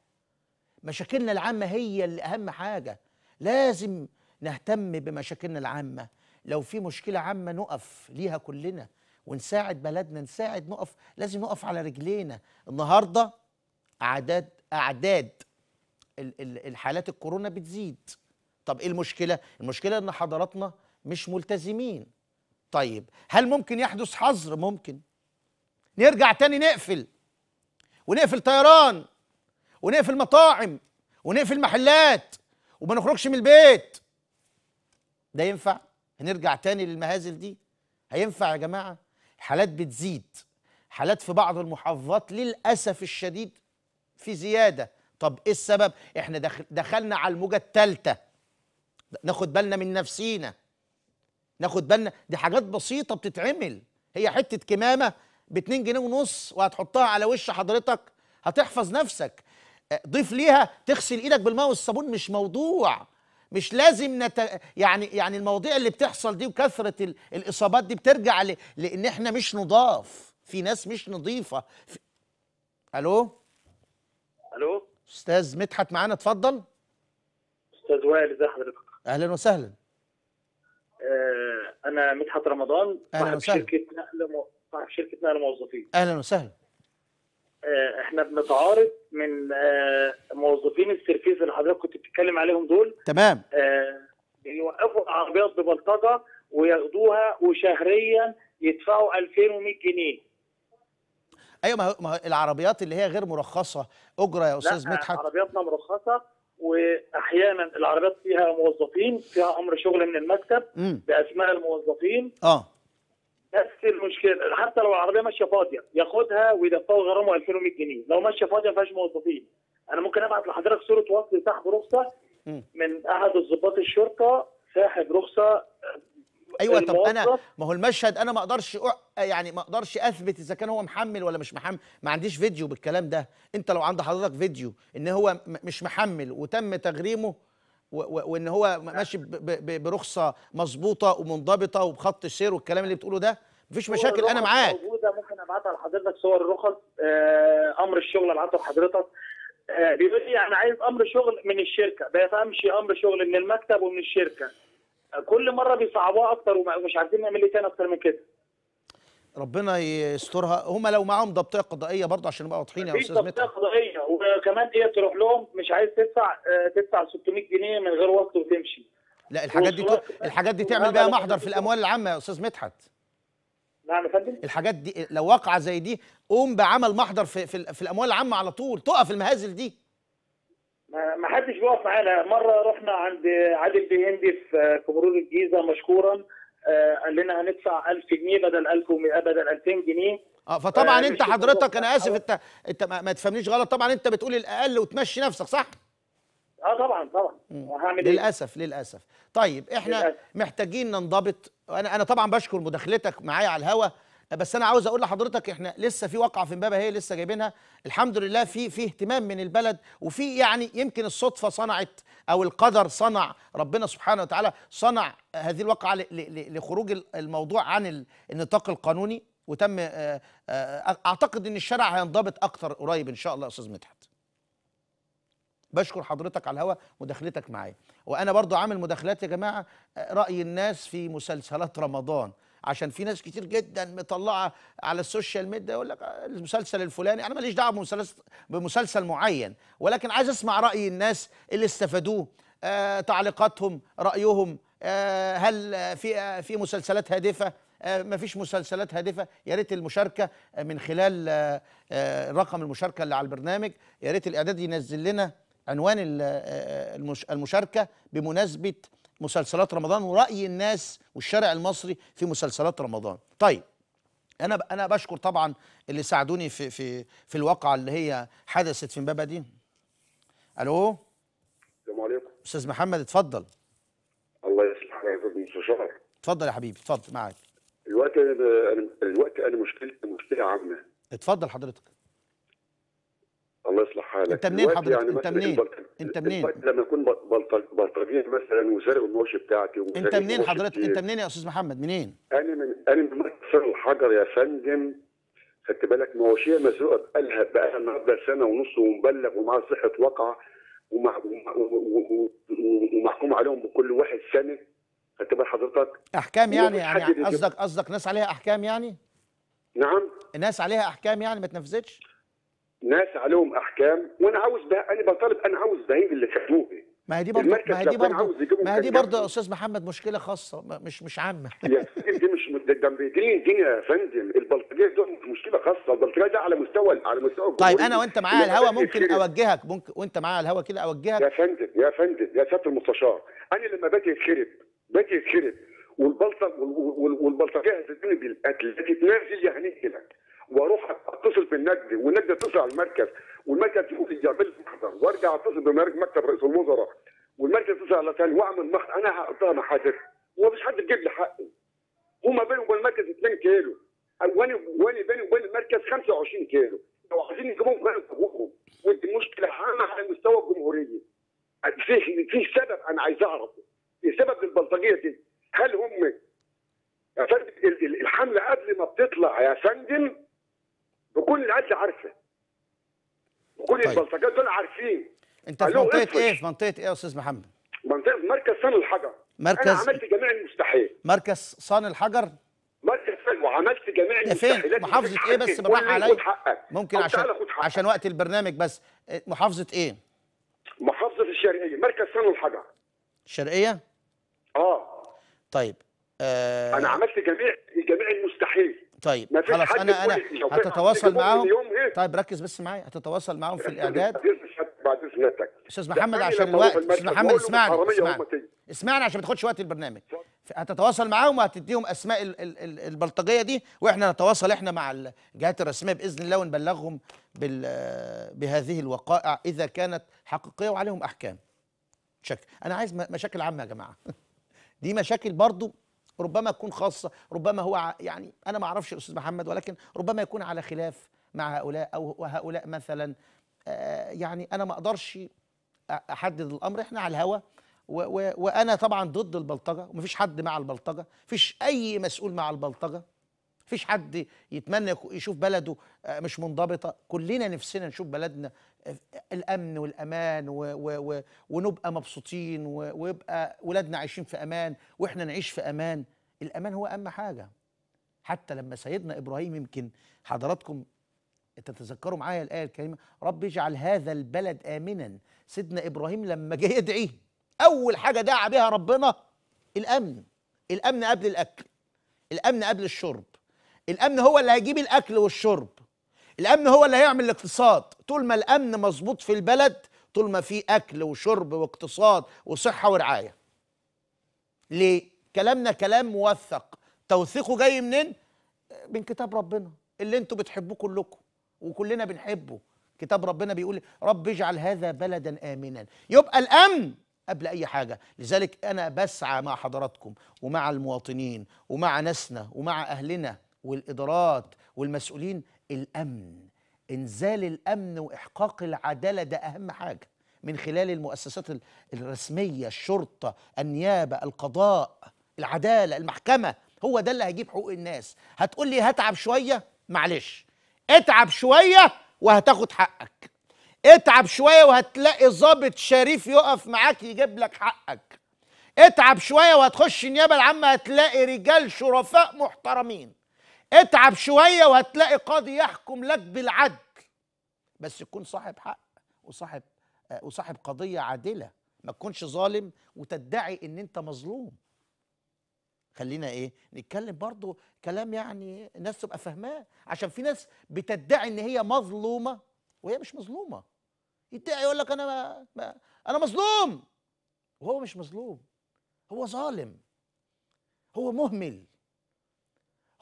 مشاكلنا العامه هي اللي اهم حاجه لازم نهتم بمشاكلنا العامه لو في مشكله عامه نقف ليها كلنا ونساعد بلدنا نساعد نقف لازم نقف على رجلينا النهارده اعداد اعداد الحالات الكورونا بتزيد طب ايه المشكله المشكله ان حضراتنا مش ملتزمين طيب هل ممكن يحدث حظر ممكن نرجع تاني نقفل ونقفل طيران ونقفل مطاعم ونقفل محلات وما نخرجش من البيت ده ينفع هنرجع تاني للمهازل دي هينفع يا جماعه حالات بتزيد حالات في بعض المحافظات للاسف الشديد في زياده طب ايه السبب احنا دخلنا على الموجه الثالثه ناخد بالنا من نفسينا ناخد بالنا دي حاجات بسيطه بتتعمل هي حته كمامه ب 2 جنيه ونص وهتحطها على وش حضرتك هتحفظ نفسك آه، ضيف ليها تغسل ايدك بالماء والصابون مش موضوع مش لازم نت... يعني يعني المواضيع اللي بتحصل دي وكثره ال... الاصابات دي بترجع ل... لان احنا مش نضاف في ناس مش نظيفه في... الو الو استاذ مدحت معانا اتفضل استاذ وائل ازي حضرتك اهلا وسهلا انا مدحت رمضان صاحب شركه نقل صاحب شركه نقل موظفين اهلا وسهلا آه، احنا بنتعارض من آه، موظفين السيرفيس اللي حضرتك كنت بتتكلم عليهم دول تمام اه يوقفوا العربيات ببلطجه وياخدوها وشهريا يدفعوا 2100 جنيه ايوه ما العربيات اللي هي غير مرخصه اجره يا استاذ مدحت عربياتنا مرخصه واحيانا العربيات فيها موظفين فيها امر شغل من المكتب باسماء الموظفين اه نفس المشكله حتى لو العربيه ماشيه فاضيه ياخدها ويدفعوا غرامه 2100 جنيه لو ماشيه فاضيه ما فيهاش موظفين انا ممكن ابعت لحضرتك صوره وصل صاحب رخصه من احد الضباط الشرطه ساحب رخصه ايوه طب انا ما هو المشهد انا ما اقدرش يعني ما اقدرش اثبت اذا كان هو محمل ولا مش محمل ما عنديش فيديو بالكلام ده انت لو عند حضرتك فيديو ان هو مش محمل وتم تغريمه وان هو ماشي برخصه مظبوطه ومنضبطه وبخط السير والكلام اللي بتقوله ده مفيش مشاكل انا معاك موجوده ممكن ابعتها لحضرتك صور الرخص آه، امر الشغل ابعته لحضرتك آه، بيقول لي انا عايز امر شغل من الشركه بيفهمش امر شغل من المكتب ومن الشركه كل مره بيصعبوها اكتر ومش عارفين نعمل ايه تاني اكتر من كده ربنا يسترها هم لو معاهم ضبطيه قضائيه برضه عشان نبقى واضحين يا استاذ متعب ضبطيه قضائيه وكمان هي تروح لهم مش عايز تدفع آه، تدفع 600 جنيه من غير وقت وتمشي لا الحاجات دي الحاجات دي تعمل بيها محضر في الاموال العامه يا استاذ مدحت نعم يا فندم الحاجات دي لو واقعه زي دي قوم بعمل محضر في في, في الاموال العامه على طول تقف المهازل دي ما حدش بيقف معانا مره رحنا عند عادل بهندي في كبرور الجيزه مشكورا آه، قال لنا هندفع 1000 جنيه بدل 1000 بدل 2000 جنيه اه فطبعا آه انت حضرتك انا اسف آه. انت انت ما, ما تفهمنيش غلط طبعا انت بتقول الاقل وتمشي نفسك صح؟ اه طبعا طبعا هعمل ايه؟ للاسف للاسف طيب احنا للأسف. محتاجين ننضبط انا انا طبعا بشكر مداخلتك معايا على الهوا بس انا عاوز اقول لحضرتك احنا لسه في واقعه في امبابه هي لسه جايبينها الحمد لله في في اهتمام من البلد وفي يعني يمكن الصدفه صنعت او القدر صنع ربنا سبحانه وتعالى صنع هذه الواقعه لخروج الموضوع عن النطاق القانوني وتم آه، آه، اعتقد ان الشرع هينضبط اكتر قريب ان شاء الله يا استاذ مدحت بشكر حضرتك على الهواء مداخلتك معايا وانا برضو عامل مداخلات يا جماعه آه، راي الناس في مسلسلات رمضان عشان في ناس كتير جدا مطلعه على السوشيال ميديا يقول لك آه، المسلسل الفلاني انا ماليش دعوه بمسلسل بمسلسل معين ولكن عايز اسمع راي الناس اللي استفادوه آه تعليقاتهم رايهم آه هل في آه في مسلسلات هادفه آه، ما فيش مسلسلات هادفه يا ريت المشاركه آه، من خلال رقم المشاركه اللي على البرنامج يا ريت الاعداد ينزل لنا عنوان المشاركه بمناسبه مسلسلات رمضان ورأي الناس والشارع المصري في مسلسلات رمضان طيب انا انا بشكر طبعا اللي ساعدوني في في في الواقعه اللي هي حدثت في امبابه دي الو السلام عليكم استاذ محمد اتفضل الله يصلحك يا استاذ المستشار اتفضل يا حبيبي اتفضل معاك الوقت انا الوقت انا مشكلتي مشكله عامه اتفضل حضرتك حالك انت منين حضرتك يعني انت منين انت منين لما اكون بلطجيه مثلا وزارق الموش بتاعتي انت منين حضرتك انت منين يا استاذ محمد منين انا من انا من مصر الحجر يا فندم خدت بالك مواشيه مسروقه بقالها بقالها النهارده سنه ونص ومبلغ ومعاها صحه واقعة ومحكوم عليهم بكل واحد سنه خدت بال حضرتك احكام يعني يعني قصدك قصدك ناس عليها احكام يعني نعم ناس عليها احكام يعني ما تنفذتش؟ ناس عليهم احكام وانا عاوز بقى انا بطالب انا عاوز بعيد اللي خدوه ما هي دي برضه ما هي دي برضه ما هي دي برضه استاذ محمد مشكله خاصه مش مش عامه يا فندم دي مش ده دي يا فندم البلطجيه دول مش مشكله خاصه البلطجيه ده على مستوى على مستوى طيب انا وانت معايا على الهوا ممكن اوجهك ممكن وانت معايا على الهوا كده اوجهك يا فندم يا فندم يا سياده المستشار انا لما باجي اتخرب باجي اتخرب والبلطجيه والبلطجيه هتتنزل هتتنازل يعني كده إيه؟ واروح اتصل بالنجد والنجد يتصل على المركز والمركز يقول لي يعمل لي محضر وارجع اتصل بمكتب رئيس الوزراء والمركز يتصل على ثاني واعمل محضر انا هقطعها وما ومفيش حد يجيب لي حقي هما بيني وبين المركز 2 كيلو وانا واني بيني وبين المركز 25 كيلو لو عايزين يجيبوهم كانوا يجيبوهم ودي مشكله عامه على مستوى الجمهوريه في في سبب انا عايز اعرفه في سبب للبلطجيه دي هل هم يا فندم الحمله قبل ما بتطلع يا فندم وكل الناس عارفه وكل طيب. البلطجات دول عارفين انت في منطقه ايه في منطقه ايه يا استاذ محمد منطقه مركز صان الحجر مركز انا عملت جميع المستحيل مركز صان الحجر مركز وعملت جميع إيه، المستحيلات فين محافظه ايه بس بالراحه عليا ممكن عشان عشان وقت البرنامج بس إيه، محافظه ايه محافظه الشرقيه مركز صان الحجر الشرقيه اه طيب آه... انا عملت جميع جميع المستحيل طيب خلاص انا انا هتتواصل معاهم طيب ركز بس معايا هتتواصل معاهم في الاعداد بعد اذنك استاذ محمد عشان الوقت استاذ محمد اسمعني اسمعني إيه. اسمعني عشان ما تاخدش وقت البرنامج هتتواصل معاهم وهتديهم اسماء البلطجيه دي واحنا نتواصل احنا مع الجهات الرسميه باذن الله ونبلغهم بهذه الوقائع اذا كانت حقيقيه وعليهم احكام شك انا عايز مشاكل عامه يا جماعه دي مشاكل برضو ربما تكون خاصه ربما هو يعني انا ما اعرفش الاستاذ محمد ولكن ربما يكون على خلاف مع هؤلاء او وهؤلاء مثلا يعني انا ما اقدرش احدد الامر احنا على الهوا وانا طبعا ضد البلطجه ومفيش حد مع البلطجه مفيش اي مسؤول مع البلطجه مفيش حد يتمنى يشوف بلده مش منضبطه كلنا نفسنا نشوف بلدنا الامن والامان و و و ونبقى مبسوطين ويبقى ولادنا عايشين في امان واحنا نعيش في امان الامان هو اهم حاجه حتى لما سيدنا ابراهيم يمكن حضراتكم تتذكروا معايا الايه الكريمه رب اجعل هذا البلد امنا سيدنا ابراهيم لما جه يدعي اول حاجه دعا بها ربنا الامن الامن قبل الاكل الامن قبل الشرب الامن هو اللي هيجيب الاكل والشرب الامن هو اللي هيعمل الاقتصاد طول ما الامن مظبوط في البلد طول ما في اكل وشرب واقتصاد وصحه ورعايه ليه كلامنا كلام موثق توثيقه جاي منين من كتاب ربنا اللي انتوا بتحبوه كلكم وكلنا بنحبه كتاب ربنا بيقول رب اجعل هذا بلدا امنا يبقى الامن قبل اي حاجه لذلك انا بسعى مع حضراتكم ومع المواطنين ومع ناسنا ومع اهلنا والادارات والمسؤولين الامن انزال الامن واحقاق العداله ده اهم حاجه من خلال المؤسسات الرسميه الشرطه النيابه القضاء العداله المحكمه هو ده اللي هيجيب حقوق الناس هتقول لي هتعب شويه معلش اتعب شويه وهتاخد حقك اتعب شويه وهتلاقي ظابط شريف يقف معاك يجيب لك حقك اتعب شويه وهتخش النيابه العامه هتلاقي رجال شرفاء محترمين اتعب شوية وهتلاقي قاضي يحكم لك بالعدل بس تكون صاحب حق وصاحب آه، وصاحب قضية عادلة ما تكونش ظالم وتدعي ان انت مظلوم خلينا ايه نتكلم برضو كلام يعني الناس تبقى فاهماه عشان في ناس بتدعي ان هي مظلومه وهي مش مظلومه يدعي يقول لك انا ما ما انا مظلوم وهو مش مظلوم هو ظالم هو مهمل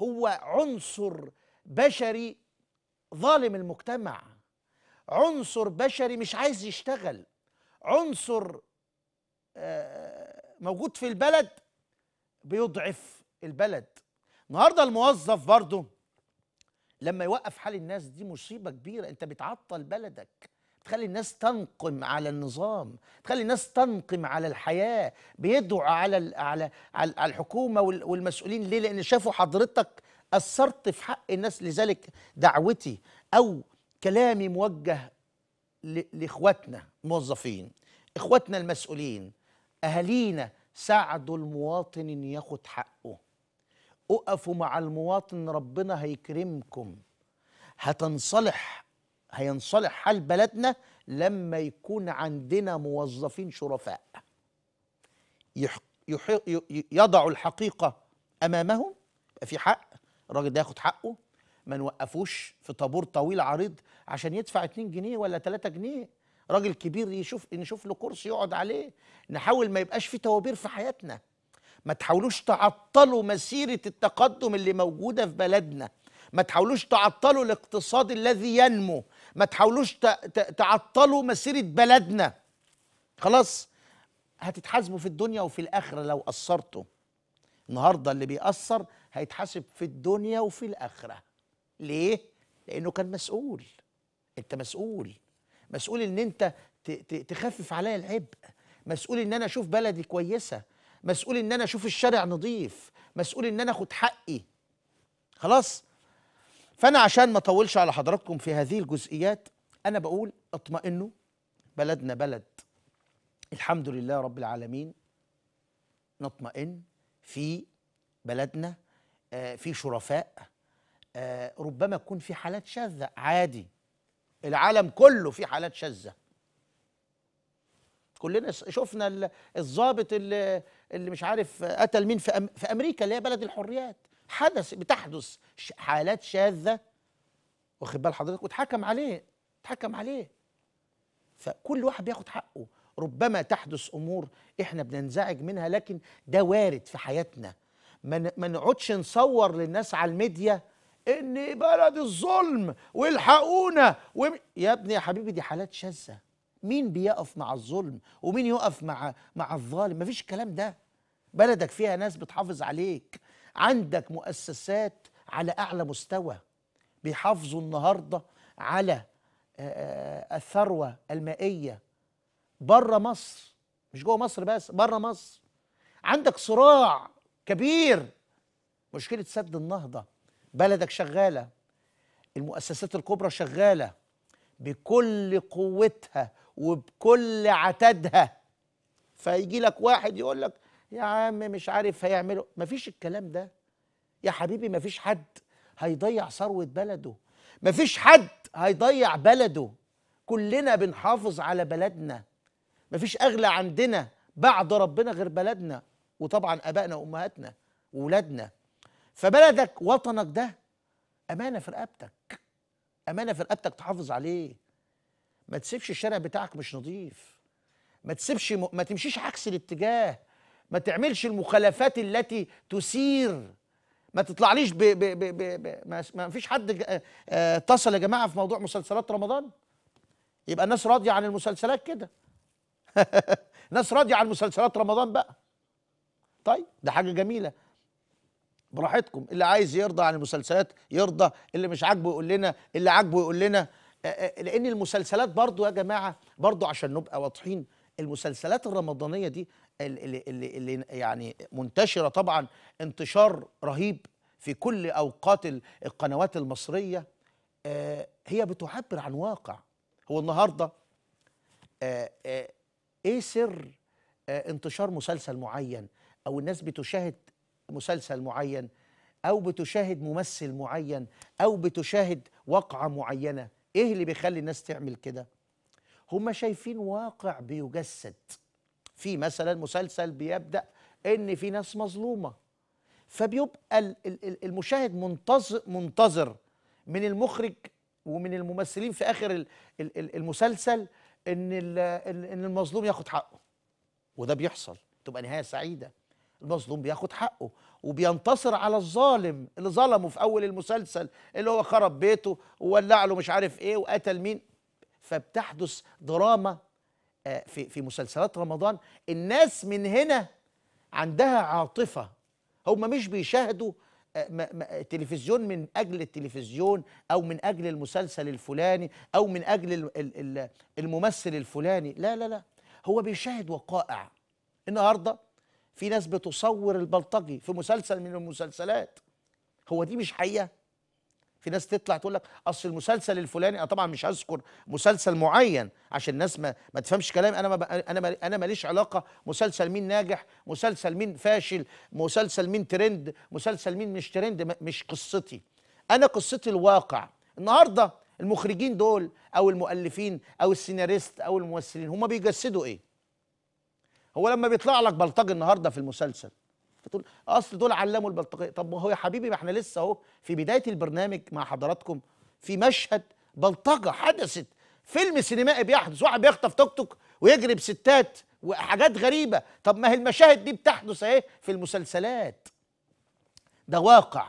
هو عنصر بشري ظالم المجتمع عنصر بشري مش عايز يشتغل عنصر آه، موجود في البلد بيضعف البلد النهارده الموظف برضه لما يوقف حال الناس دي مصيبه كبيره انت بتعطل بلدك تخلي الناس تنقم على النظام تخلي الناس تنقم على الحياة بيدعوا على على على الحكومة والمسؤولين ليه لأن شافوا حضرتك أثرت في حق الناس لذلك دعوتي أو كلامي موجه لإخواتنا موظفين إخواتنا المسؤولين أهالينا ساعدوا المواطن إن ياخد حقه أقفوا مع المواطن ربنا هيكرمكم هتنصلح هينصلح حال بلدنا لما يكون عندنا موظفين شرفاء يح يح يضعوا الحقيقة أمامهم يبقى في حق الراجل ده ياخد حقه ما نوقفوش في طابور طويل عريض عشان يدفع 2 جنيه ولا 3 جنيه راجل كبير يشوف نشوف له كرسي يقعد عليه نحاول ما يبقاش في توابير في حياتنا ما تحاولوش تعطلوا مسيرة التقدم اللي موجودة في بلدنا ما تحاولوش تعطلوا الاقتصاد الذي ينمو ما تحاولوش تعطلوا مسيرة بلدنا خلاص هتتحاسبوا في الدنيا وفي الآخرة لو قصرتوا النهاردة اللي بيأثر هيتحاسب في الدنيا وفي الآخرة ليه؟ لأنه كان مسؤول أنت مسؤول مسؤول إن أنت تخفف عليا العبء مسؤول إن أنا أشوف بلدي كويسة مسؤول إن أنا أشوف الشارع نظيف مسؤول إن أنا أخد حقي خلاص فانا عشان ما اطولش على حضراتكم في هذه الجزئيات انا بقول اطمئنوا بلدنا بلد الحمد لله رب العالمين نطمئن في بلدنا آه، في شرفاء آه، ربما يكون في حالات شاذة عادي العالم كله في حالات شاذة كلنا شفنا الضابط اللي, اللي مش عارف قتل مين في أمريكا اللي هي بلد الحريات حدث بتحدث حالات شاذه واخد بال حضرتك واتحكم عليه اتحكم عليه فكل واحد بياخد حقه ربما تحدث امور احنا بننزعج منها لكن ده وارد في حياتنا ما نقعدش نصور للناس على الميديا ان بلد الظلم والحقونا وم... يا ابني يا حبيبي دي حالات شاذه مين بيقف مع الظلم ومين يقف مع مع الظالم مفيش الكلام ده بلدك فيها ناس بتحافظ عليك عندك مؤسسات على أعلى مستوى بيحافظوا النهاردة على آه، آه، الثروة المائية بره مصر مش جوه مصر بس بره مصر عندك صراع كبير مشكلة سد النهضة بلدك شغالة المؤسسات الكبرى شغالة بكل قوتها وبكل عتادها فيجي لك واحد يقول لك يا عم مش عارف هيعمله مفيش الكلام ده يا حبيبي مفيش حد هيضيع ثروة بلده مفيش حد هيضيع بلده كلنا بنحافظ على بلدنا مفيش أغلى عندنا بعد ربنا غير بلدنا وطبعا أبائنا وأمهاتنا وولادنا فبلدك وطنك ده أمانة في رقبتك أمانة في رقبتك تحافظ عليه ما تسيبش الشارع بتاعك مش نظيف ما تسيبش م... ما تمشيش عكس الاتجاه ما تعملش المخالفات التي تثير ما تطلعليش ب ب ب ب ب ما فيش حد آه، آه، اتصل يا جماعه في موضوع مسلسلات رمضان يبقى الناس راضيه عن المسلسلات كده ناس راضيه عن مسلسلات رمضان بقى طيب ده حاجه جميله براحتكم اللي عايز يرضى عن المسلسلات يرضى اللي مش عاجبه يقول لنا اللي عاجبه يقول لنا آه، لان المسلسلات برضو يا جماعه برضو عشان نبقى واضحين المسلسلات الرمضانيه دي اللي, اللي, اللي يعني منتشره طبعا انتشار رهيب في كل اوقات القنوات المصريه آه، هي بتعبر عن واقع هو النهارده آه، آه، ايه سر انتشار مسلسل معين او الناس بتشاهد مسلسل معين او بتشاهد ممثل معين او بتشاهد واقعه معينه ايه اللي بيخلي الناس تعمل كده هم شايفين واقع بيجسد في مثلا مسلسل بيبدا ان في ناس مظلومه فبيبقى المشاهد منتظر منتظر من المخرج ومن الممثلين في اخر المسلسل ان ان المظلوم ياخد حقه وده بيحصل تبقى نهايه سعيده المظلوم بياخد حقه وبينتصر على الظالم اللي ظلمه في اول المسلسل اللي هو خرب بيته وولع له مش عارف ايه وقتل مين فبتحدث دراما آه، في في مسلسلات رمضان الناس من هنا عندها عاطفه هم مش بيشاهدوا آه، تلفزيون من اجل التلفزيون او من اجل المسلسل الفلاني او من اجل الممثل الفلاني لا لا لا هو بيشاهد وقائع النهارده في ناس بتصور البلطجي في مسلسل من المسلسلات هو دي مش حقيقه في ناس تطلع تقول لك اصل المسلسل الفلاني انا طبعا مش هذكر مسلسل معين عشان الناس ما, ما تفهمش كلامي انا ما انا ما انا ماليش علاقه مسلسل مين ناجح مسلسل مين فاشل مسلسل مين ترند مسلسل مين مش ترند مش قصتي انا قصتي الواقع النهارده المخرجين دول او المؤلفين او السيناريست او الممثلين هم بيجسدوا ايه هو لما بيطلع لك بلطجي النهارده في المسلسل فتقول اصل دول علموا البلطجيه طب ما هو يا حبيبي ما احنا لسه اهو في بدايه البرنامج مع حضراتكم في مشهد بلطجه حدثت فيلم سينمائي بيحدث واحد بيخطف توك توك ويجري بستات وحاجات غريبه طب ما هي المشاهد دي بتحدث اهي في المسلسلات ده واقع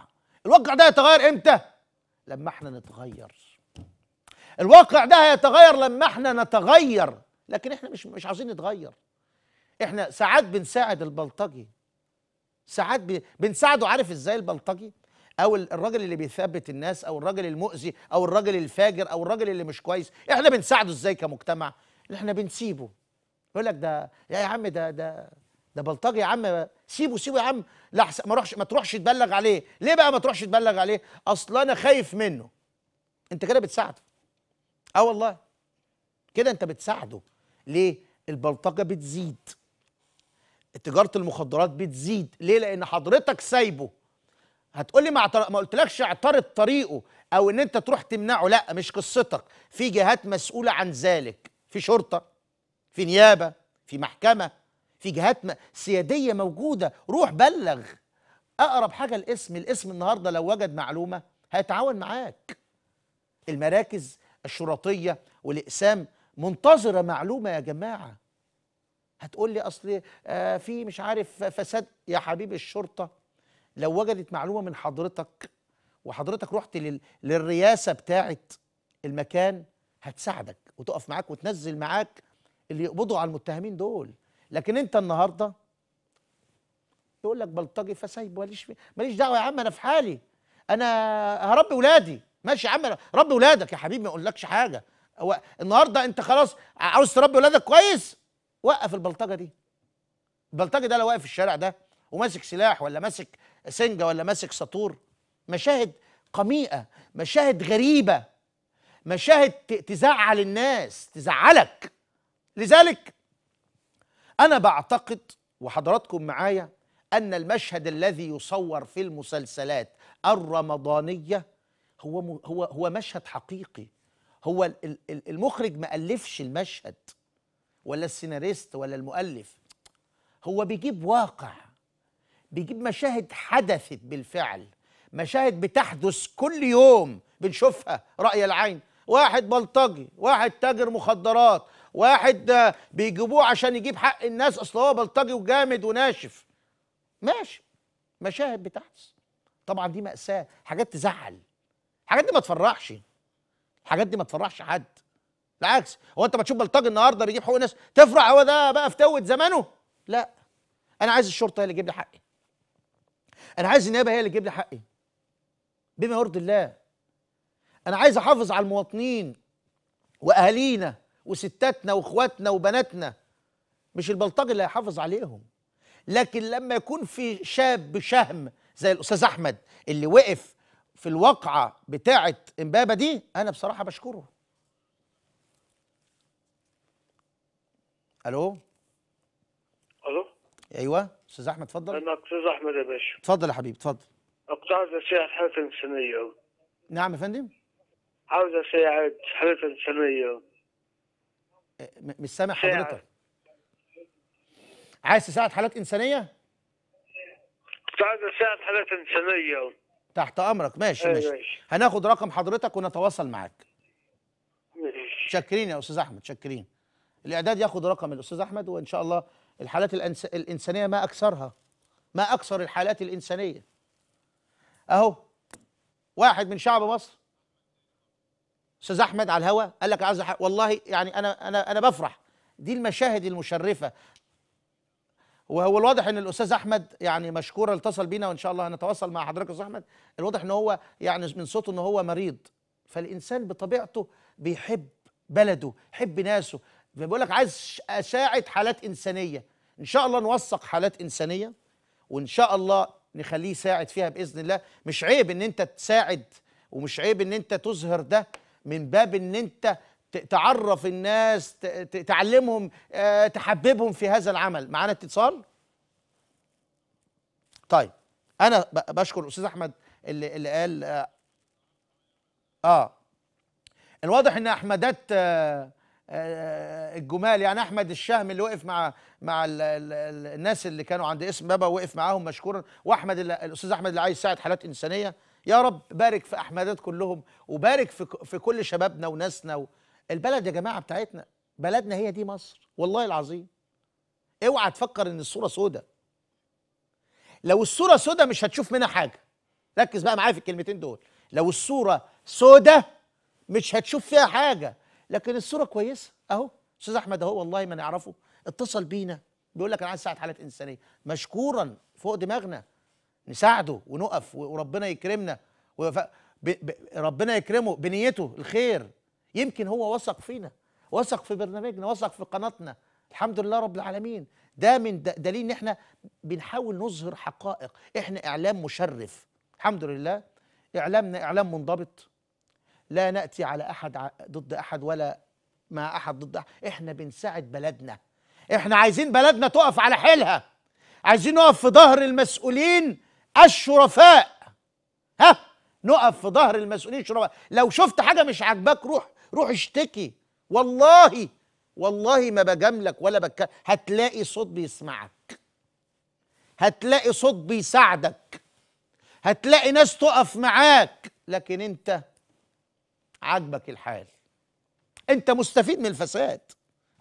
الواقع ده يتغير امتى لما احنا نتغير الواقع ده هيتغير لما احنا نتغير لكن احنا مش مش عايزين نتغير احنا ساعات بنساعد البلطجي ساعات بنساعده عارف ازاي البلطجي او الراجل اللي بيثبت الناس او الراجل المؤذي او الراجل الفاجر او الراجل اللي مش كويس احنا بنساعده ازاي كمجتمع احنا بنسيبه يقول لك ده يا عم ده ده ده بلطجي يا عم سيبه سيبه يا عم لا ما روحش ما تروحش تبلغ عليه ليه بقى ما تروحش تبلغ عليه اصل انا خايف منه انت كده بتساعده اه والله كده انت بتساعده ليه البلطجه بتزيد تجاره المخدرات بتزيد ليه لان حضرتك سايبه هتقولي ما عطر... ما قلتلكش اعترض طريقه او ان انت تروح تمنعه لا مش قصتك في جهات مسؤوله عن ذلك في شرطه في نيابه في محكمه في جهات م... سياديه موجوده روح بلغ اقرب حاجه الاسم الاسم النهارده لو وجد معلومه هيتعاون معاك المراكز الشرطيه والاقسام منتظره معلومه يا جماعه هتقول لي اصل آه في مش عارف فساد يا حبيبي الشرطه لو وجدت معلومه من حضرتك وحضرتك رحت لل... للرياسه بتاعه المكان هتساعدك وتقف معاك وتنزل معاك اللي يقبضوا على المتهمين دول لكن انت النهارده يقول لك بلطجي فسايب ماليش ماليش دعوه يا عم انا في حالي انا هربي ولادي ماشي يا عم ربي ولادك يا حبيبي ما اقولكش حاجه هو النهارده انت خلاص عاوز تربي ولادك كويس وقف البلطجه دي البلطجي ده لو واقف في الشارع ده وماسك سلاح ولا ماسك سنجه ولا ماسك سطور مشاهد قميئه مشاهد غريبه مشاهد تزعل الناس تزعلك لذلك انا بعتقد وحضراتكم معايا ان المشهد الذي يصور في المسلسلات الرمضانيه هو هو هو مشهد حقيقي هو المخرج ما الفش المشهد ولا السيناريست ولا المؤلف هو بيجيب واقع بيجيب مشاهد حدثت بالفعل مشاهد بتحدث كل يوم بنشوفها رأي العين واحد بلطجي واحد تاجر مخدرات واحد آه، بيجيبوه عشان يجيب حق الناس اصل هو بلطجي وجامد وناشف ماشي مشاهد بتحدث طبعا دي مأساة حاجات تزعل الحاجات دي ما تفرحش الحاجات دي ما تفرحش حد بالعكس هو انت ما تشوف بلطجي النهارده بيجيب حقوق الناس تفرح هو ده بقى فتوت زمانه لا انا عايز الشرطه هي اللي تجيب لي حقي انا عايز النيابه هي اللي تجيب لي حقي بما يرضي الله انا عايز احافظ على المواطنين واهالينا وستاتنا واخواتنا وبناتنا مش البلطجي اللي هيحافظ عليهم لكن لما يكون في شاب شهم زي الاستاذ احمد اللي وقف في الواقعه بتاعه امبابه دي انا بصراحه بشكره الو الو ايوه استاذ احمد اتفضل انا استاذ احمد يا باشا اتفضل يا حبيبي اتفضل كنت عاوز اساعد حاله انسانيه نعم يا فندم عاوز اساعد حاله انسانيه آه، مش سامع حضرتك عايز تساعد حالات انسانيه كنت عايز اساعد حالات انسانيه تحت امرك ماشي أيوة، ماشي, ماشي. هناخد رقم حضرتك ونتواصل معاك ماشي شاكرين يا استاذ احمد شاكرين الاعداد ياخد رقم الاستاذ احمد وان شاء الله الحالات الأنس... الانسانيه ما اكثرها ما اكثر الحالات الانسانيه اهو واحد من شعب مصر استاذ احمد على الهوا قال لك عايز والله يعني انا انا انا بفرح دي المشاهد المشرفه وهو الواضح ان الاستاذ احمد يعني مشكورا اتصل بينا وان شاء الله هنتواصل مع حضرتك يا استاذ احمد الواضح ان هو يعني من صوته ان هو مريض فالانسان بطبيعته بيحب بلده يحب ناسه فبيقول لك عايز اساعد حالات انسانيه ان شاء الله نوثق حالات انسانيه وان شاء الله نخليه يساعد فيها باذن الله مش عيب ان انت تساعد ومش عيب ان انت تظهر ده من باب ان انت تعرف الناس تعلمهم آه، تحببهم في هذا العمل معانا اتصال طيب انا بشكر الاستاذ احمد اللي, اللي قال اه, آه. الواضح ان احمدات آه آه، الجمال يعني احمد الشهم اللي وقف مع مع الـ الـ الـ الناس اللي كانوا عند اسم بابا وقف معاهم مشكورا واحمد الاستاذ احمد اللي عايز يساعد حالات انسانيه يا رب بارك في احمدات كلهم وبارك في في كل شبابنا وناسنا البلد يا جماعه بتاعتنا بلدنا هي دي مصر والله العظيم اوعى تفكر ان الصوره سودة لو الصوره سودة مش هتشوف منها حاجه ركز بقى معايا في الكلمتين دول لو الصوره سودة مش هتشوف فيها حاجه لكن الصوره كويسه اهو استاذ احمد اهو والله ما نعرفه اتصل بينا بيقول لك انا عايز اساعد حالات انسانيه مشكورا فوق دماغنا نساعده ونقف وربنا يكرمنا وف... ب... ب... ربنا يكرمه بنيته الخير يمكن هو وثق فينا وثق في برنامجنا وثق في قناتنا الحمد لله رب العالمين ده من د... دليل ان احنا بنحاول نظهر حقائق احنا اعلام مشرف الحمد لله اعلامنا اعلام منضبط لا ناتي على احد ضد احد ولا مع احد ضد احد احنا بنساعد بلدنا احنا عايزين بلدنا تقف على حيلها عايزين نقف في ظهر المسؤولين الشرفاء ها نقف في ظهر المسؤولين الشرفاء لو شفت حاجه مش عاجباك روح روح اشتكي والله والله ما بجاملك ولا بك هتلاقي صوت بيسمعك هتلاقي صوت بيساعدك هتلاقي ناس تقف معاك لكن انت عاجبك الحال انت مستفيد من الفساد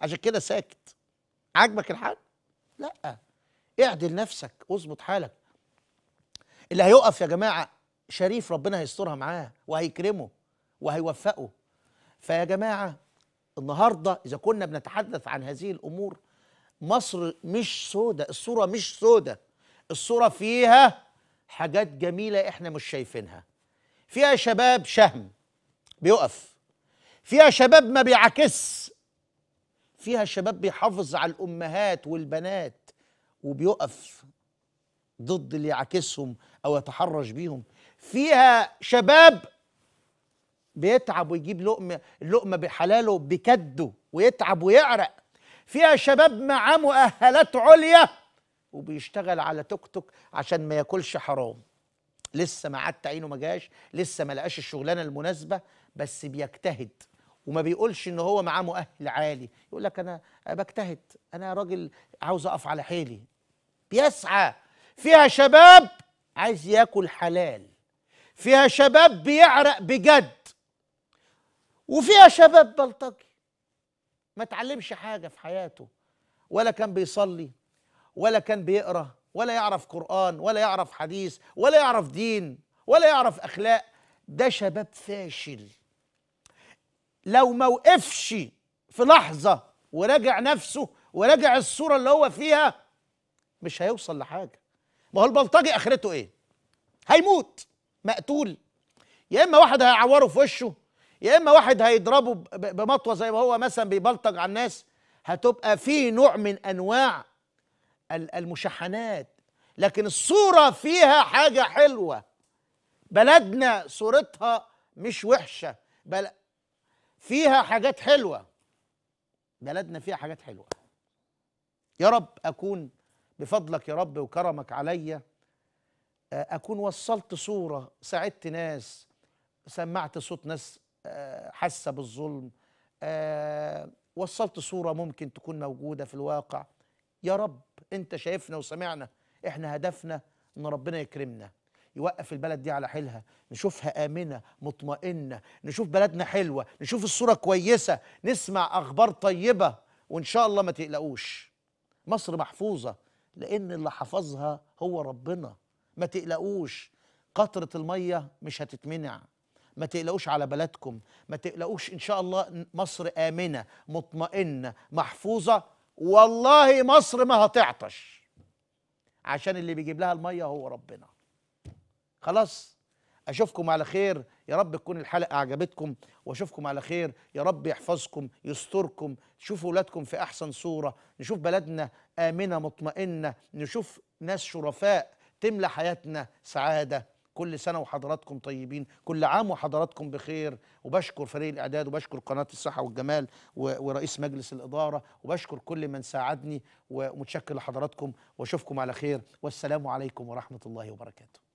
عشان كده ساكت عاجبك الحال لا اعدل نفسك واظبط حالك اللي هيقف يا جماعه شريف ربنا هيسترها معاه وهيكرمه وهيوفقه فيا جماعه النهارده اذا كنا بنتحدث عن هذه الامور مصر مش سودة الصوره مش سودة الصوره فيها حاجات جميله احنا مش شايفينها فيها شباب شهم بيقف فيها شباب ما بيعكس فيها شباب بيحافظ على الامهات والبنات وبيقف ضد اللي يعكسهم او يتحرش بيهم فيها شباب بيتعب ويجيب لقمه اللقمه بحلاله بكده ويتعب ويعرق فيها شباب معاه مؤهلات عليا وبيشتغل على توك توك عشان ما ياكلش حرام لسه ما عاد عينه ما جاش لسه ما لقاش الشغلانه المناسبه بس بيجتهد وما بيقولش ان هو معاه مؤهل عالي يقول لك انا بجتهد انا راجل عاوز اقف على حيلي بيسعى فيها شباب عايز ياكل حلال فيها شباب بيعرق بجد وفيها شباب بلطجي ما اتعلمش حاجه في حياته ولا كان بيصلي ولا كان بيقرا ولا يعرف قرآن ولا يعرف حديث ولا يعرف دين ولا يعرف أخلاق ده شباب فاشل لو ما وقفش في لحظة وراجع نفسه وراجع الصورة اللي هو فيها مش هيوصل لحاجة ما هو البلطجي آخرته إيه؟ هيموت مقتول يا إما واحد هيعوره في وشه يا إما واحد هيضربه بمطوة زي ما هو مثلا بيبلطج على الناس هتبقى في نوع من أنواع المشحنات لكن الصورة فيها حاجة حلوة بلدنا صورتها مش وحشة بل فيها حاجات حلوة بلدنا فيها حاجات حلوة يا رب أكون بفضلك يا رب وكرمك عليا آه، أكون وصلت صورة ساعدت ناس سمعت صوت ناس آه، حاسة بالظلم آه، وصلت صورة ممكن تكون موجودة في الواقع يا رب انت شايفنا وسمعنا احنا هدفنا ان ربنا يكرمنا يوقف البلد دي على حيلها نشوفها آمنة مطمئنة نشوف بلدنا حلوة نشوف الصورة كويسة نسمع أخبار طيبة وإن شاء الله ما تقلقوش مصر محفوظة لأن اللي حفظها هو ربنا ما تقلقوش قطرة المية مش هتتمنع ما تقلقوش على بلدكم ما تقلقوش إن شاء الله مصر آمنة مطمئنة محفوظة والله مصر ما هتعطش عشان اللي بيجيب لها الميه هو ربنا خلاص اشوفكم على خير يا رب تكون الحلقه عجبتكم واشوفكم على خير يا رب يحفظكم يستركم تشوفوا ولادكم في احسن صوره نشوف بلدنا امنه مطمئنه نشوف ناس شرفاء تملى حياتنا سعاده كل سنة وحضراتكم طيبين كل عام وحضراتكم بخير وبشكر فريق الإعداد وبشكر قناة الصحة والجمال ورئيس مجلس الإدارة وبشكر كل من ساعدني ومتشكر لحضراتكم وأشوفكم على خير والسلام عليكم ورحمة الله وبركاته